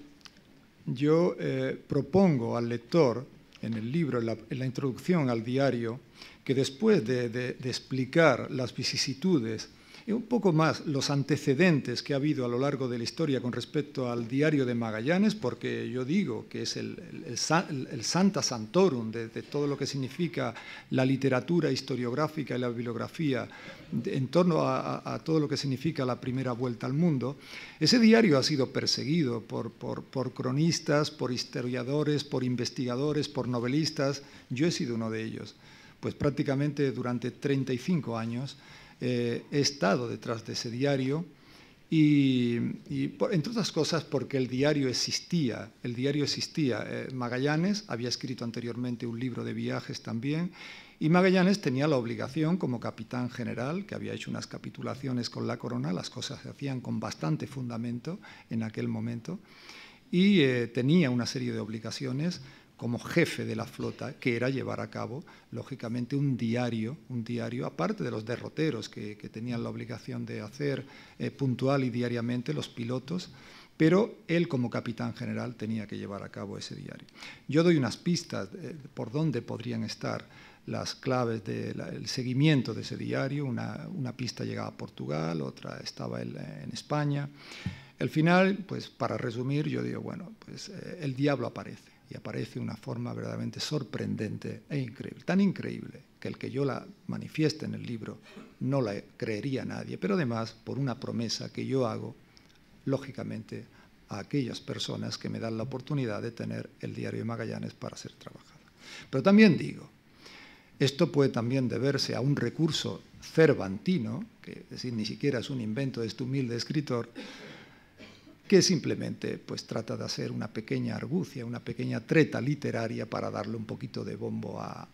yo eh, propongo al lector en el libro, en la, introducción al diario, que después de explicar las vicisitudes un poco más los antecedentes que ha habido a lo largo de la historia con respecto al diario de Magallanes, porque yo digo que es el, Santa Santorum de, todo lo que significa la literatura historiográfica y la bibliografía en torno a, todo lo que significa la primera vuelta al mundo, ese diario ha sido perseguido por, por cronistas, por historiadores, por investigadores, por novelistas. Yo he sido uno de ellos, pues prácticamente durante 35 años eh, he estado detrás de ese diario y, entre otras cosas porque el diario existía, el diario existía. Eh, Magallanes había escrito anteriormente un libro de viajes también y Magallanes tenía la obligación como capitán general, que había hecho unas capitulaciones con la corona, las cosas se hacían con bastante fundamento en aquel momento y eh, tenía una serie de obligaciones como jefe de la flota, que era llevar a cabo, lógicamente, un diario, un diario, aparte de los derroteros que, tenían la obligación de hacer eh, puntual y diariamente los pilotos, pero él como capitán general tenía que llevar a cabo ese diario. Yo doy unas pistas eh, por dónde podrían estar las claves del seguimiento de ese diario, una, pista llegaba a Portugal, otra estaba en, España. El final, pues para resumir, yo digo, bueno, pues eh, el diablo aparece y aparece una forma verdaderamente sorprendente e increíble, tan increíble que el que yo la manifieste en el libro no la creería nadie, pero además por una promesa que yo hago, lógicamente, a aquellas personas que me dan la oportunidad de tener el diario de Magallanes para ser trabajado Pero también digo, esto puede también deberse a un recurso cervantino, que es decir, ni siquiera es un invento de este humilde escritor, que simplemente pues, trata de hacer una pequeña argucia, una pequeña treta literaria para darle un poquito de bombo a,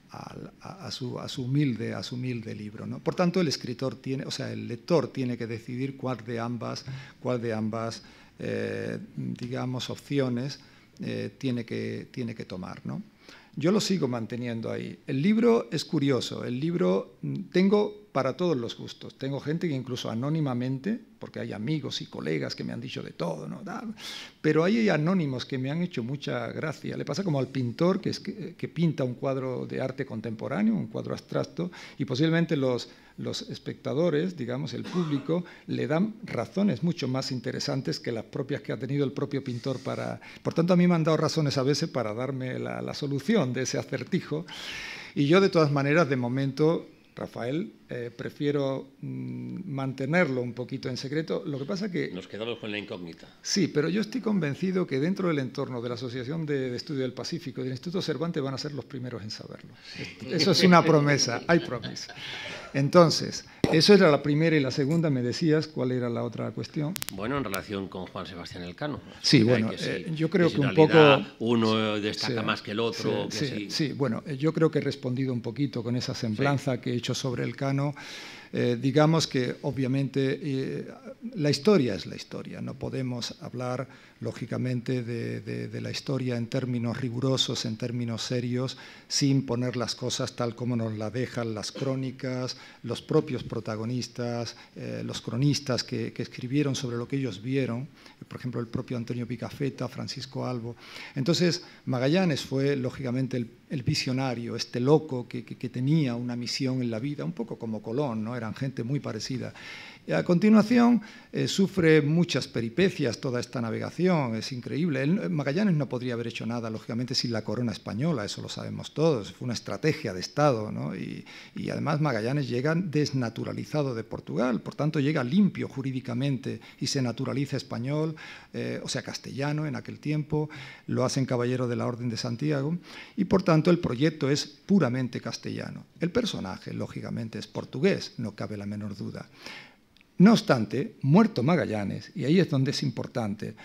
su, humilde, humilde libro. ¿no? Por tanto, el escritor tiene, o sea, el lector tiene que decidir cuál de ambas, cuál de ambas eh, digamos, opciones eh, tiene, que, tiene que tomar. ¿no? Yo lo sigo manteniendo ahí. El libro es curioso, el libro mm, tengo para todos los gustos. Tengo gente que incluso anónimamente, porque hay amigos y colegas que me han dicho de todo, ¿no? pero hay anónimos que me han hecho mucha gracia. Le pasa como al pintor que, es eh, que, pinta un cuadro de arte contemporáneo, un cuadro abstracto, y posiblemente los, los espectadores, digamos, el público, le dan razones mucho más interesantes que las propias que ha tenido el propio pintor para... Por tanto, a mí me han dado razones a veces para darme la, la solución de ese acertijo. Y yo, de todas maneras, de momento Rafael, eh, prefiero mm, mantenerlo un poquito en secreto. Lo que pasa que... Nos quedamos con la incógnita. Sí, pero yo estoy convencido que dentro del entorno de la Asociación de, de Estudio del Pacífico y del Instituto Cervantes van a ser los primeros en saberlo. Eso es una promesa, hay promesa. Entonces, eso era la primera y la segunda, me decías cuál era la otra cuestión. Bueno, en relación con Juan Sebastián Elcano. Sí, bueno, eh, yo creo que, un poco... Uno destaca más que el otro. Sí, bueno, eh, yo creo que he respondido un poquito con esa semblanza que he hecho sobre Elcano. Eh, digamos que obviamente la historia es la historia, no podemos hablar lógicamente, de, la historia en términos rigurosos, en términos serios, sin poner las cosas tal como nos la dejan las crónicas, los propios protagonistas, eh, los cronistas que, escribieron sobre lo que ellos vieron, por ejemplo, el propio Antonio Picafeta, Francisco Albo. Entonces, Magallanes fue, lógicamente, el, visionario, este loco que, tenía una misión en la vida, un poco como Colón, ¿no? eran gente muy parecida. Y a continuación eh, sufre muchas peripecias toda esta navegación, es increíble. Eh, Magallanes no podría haber hecho nada, lógicamente, sin la corona española, eso lo sabemos todos, fue una estrategia de Estado. ¿no? Y, además Magallanes llega desnaturalizado de Portugal, por tanto llega limpio jurídicamente y se naturaliza español, eh, o sea, castellano en aquel tiempo, lo hacen caballero de la Orden de Santiago, y por tanto el proyecto es puramente castellano. El personaje, lógicamente, es portugués, no cabe la menor duda. No obstante, muerto Magallanes, y ahí es donde es importante,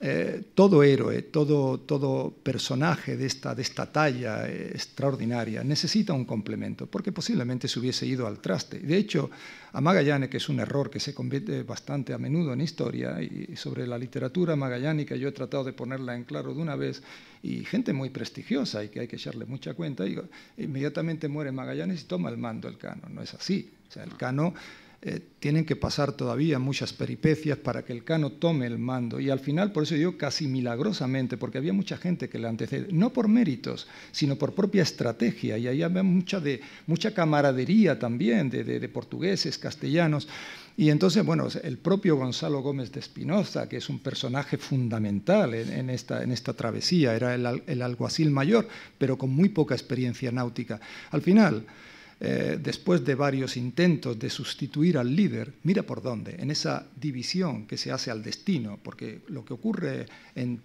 eh, todo héroe, todo, todo personaje de esta, de esta talla eh, extraordinaria necesita un complemento, porque posiblemente se hubiese ido al traste. De hecho, a Magallanes, que es un error que se convierte bastante a menudo en historia, y sobre la literatura magallánica yo he tratado de ponerla en claro de una vez, y gente muy prestigiosa y que hay que echarle mucha cuenta, y inmediatamente muere Magallanes y toma el mando el cano. No es así. O sea, el cano eh, tienen que pasar todavía muchas peripecias para que el Cano tome el mando. Y al final, por eso digo, casi milagrosamente, porque había mucha gente que le antecede, no por méritos, sino por propia estrategia. Y ahí había mucha, mucha camaradería también de, portugueses, castellanos. Y entonces, bueno, el propio Gonzalo Gómez de Espinoza, que es un personaje fundamental en, esta, travesía, era el alguacil mayor, pero con muy poca experiencia náutica. Al final, eh, después de varios intentos de sustituir al líder, mira por dónde, en esa división que se hace al destino, porque lo que ocurre en,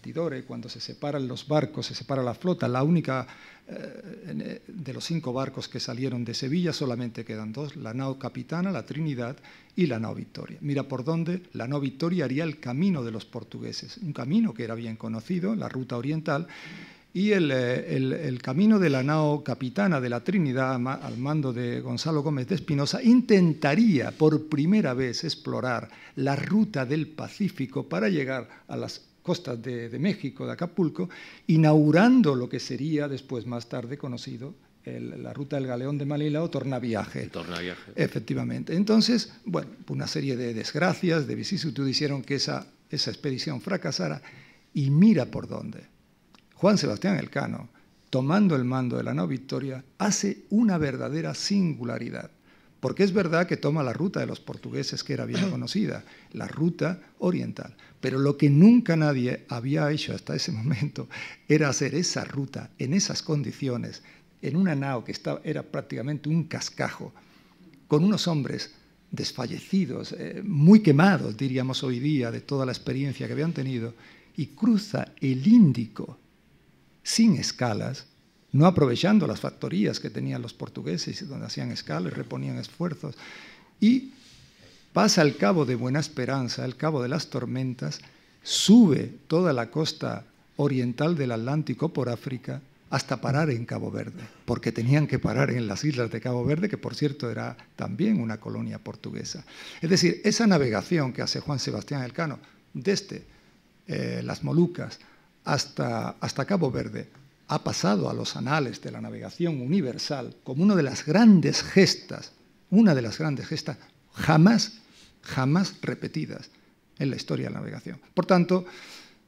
Tidore cuando se separan los barcos, se separa la flota, la única eh, eh, de los cinco barcos que salieron de Sevilla solamente quedan dos, la nao capitana, la Trinidad y la nao Victoria. Mira por dónde la nao Victoria haría el camino de los portugueses, un camino que era bien conocido, la ruta oriental y eh, el, camino de la nao capitana de la Trinidad al mando de Gonzalo Gómez de Espinosa intentaría por primera vez explorar la ruta del Pacífico para llegar a las costas de, México, de Acapulco, inaugurando lo que sería después más tarde conocido la ruta del Galeón de Malila o Tornaviaje. Tornaviaje. Efectivamente. Entonces, bueno, una serie de desgracias, de vicisitudes hicieron que esa, esa expedición fracasara y mira por dónde Juan Sebastián Elcano, tomando el mando de la no victoria, hace una verdadera singularidad. Porque es verdad que toma la ruta de los portugueses, que era bien *clears throat* conocida, la ruta oriental. Pero lo que nunca nadie había hecho hasta ese momento era hacer esa ruta en esas condiciones, en una nao que era prácticamente un cascajo, con unos hombres desfallecidos, eh, muy quemados, diríamos hoy día, de toda la experiencia que habían tenido, y cruza el Índico sin escalas, no aprovechando las factorías que tenían los portugueses, donde hacían escalas, reponían esfuerzos. Y pasa al cabo de Buena Esperanza, al cabo de las tormentas, sube toda la costa oriental del Atlántico por África hasta parar en Cabo Verde, porque tenían que parar en las islas de Cabo Verde, que por cierto era también una colonia portuguesa. Es decir, esa navegación que hace Juan Sebastián Elcano desde eh, las Molucas hasta, hasta Cabo Verde ha pasado a los anales de la navegación universal como una de las grandes gestas, una de las grandes gestas jamás, jamás repetidas en la historia de la navegación. Por tanto,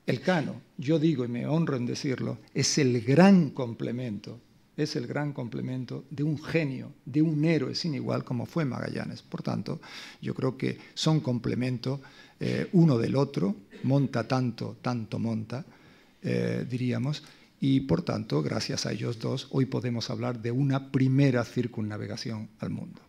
el cano, yo digo y me honro en decirlo, es el gran complemento, es el gran complemento de un genio, de un héroe sin igual como fue Magallanes. Por tanto, yo creo que son complemento eh, uno del otro, monta tanto, tanto monta, eh, diríamos, y por tanto, gracias a ellos dos, hoy podemos hablar de una primera circunnavegación al mundo.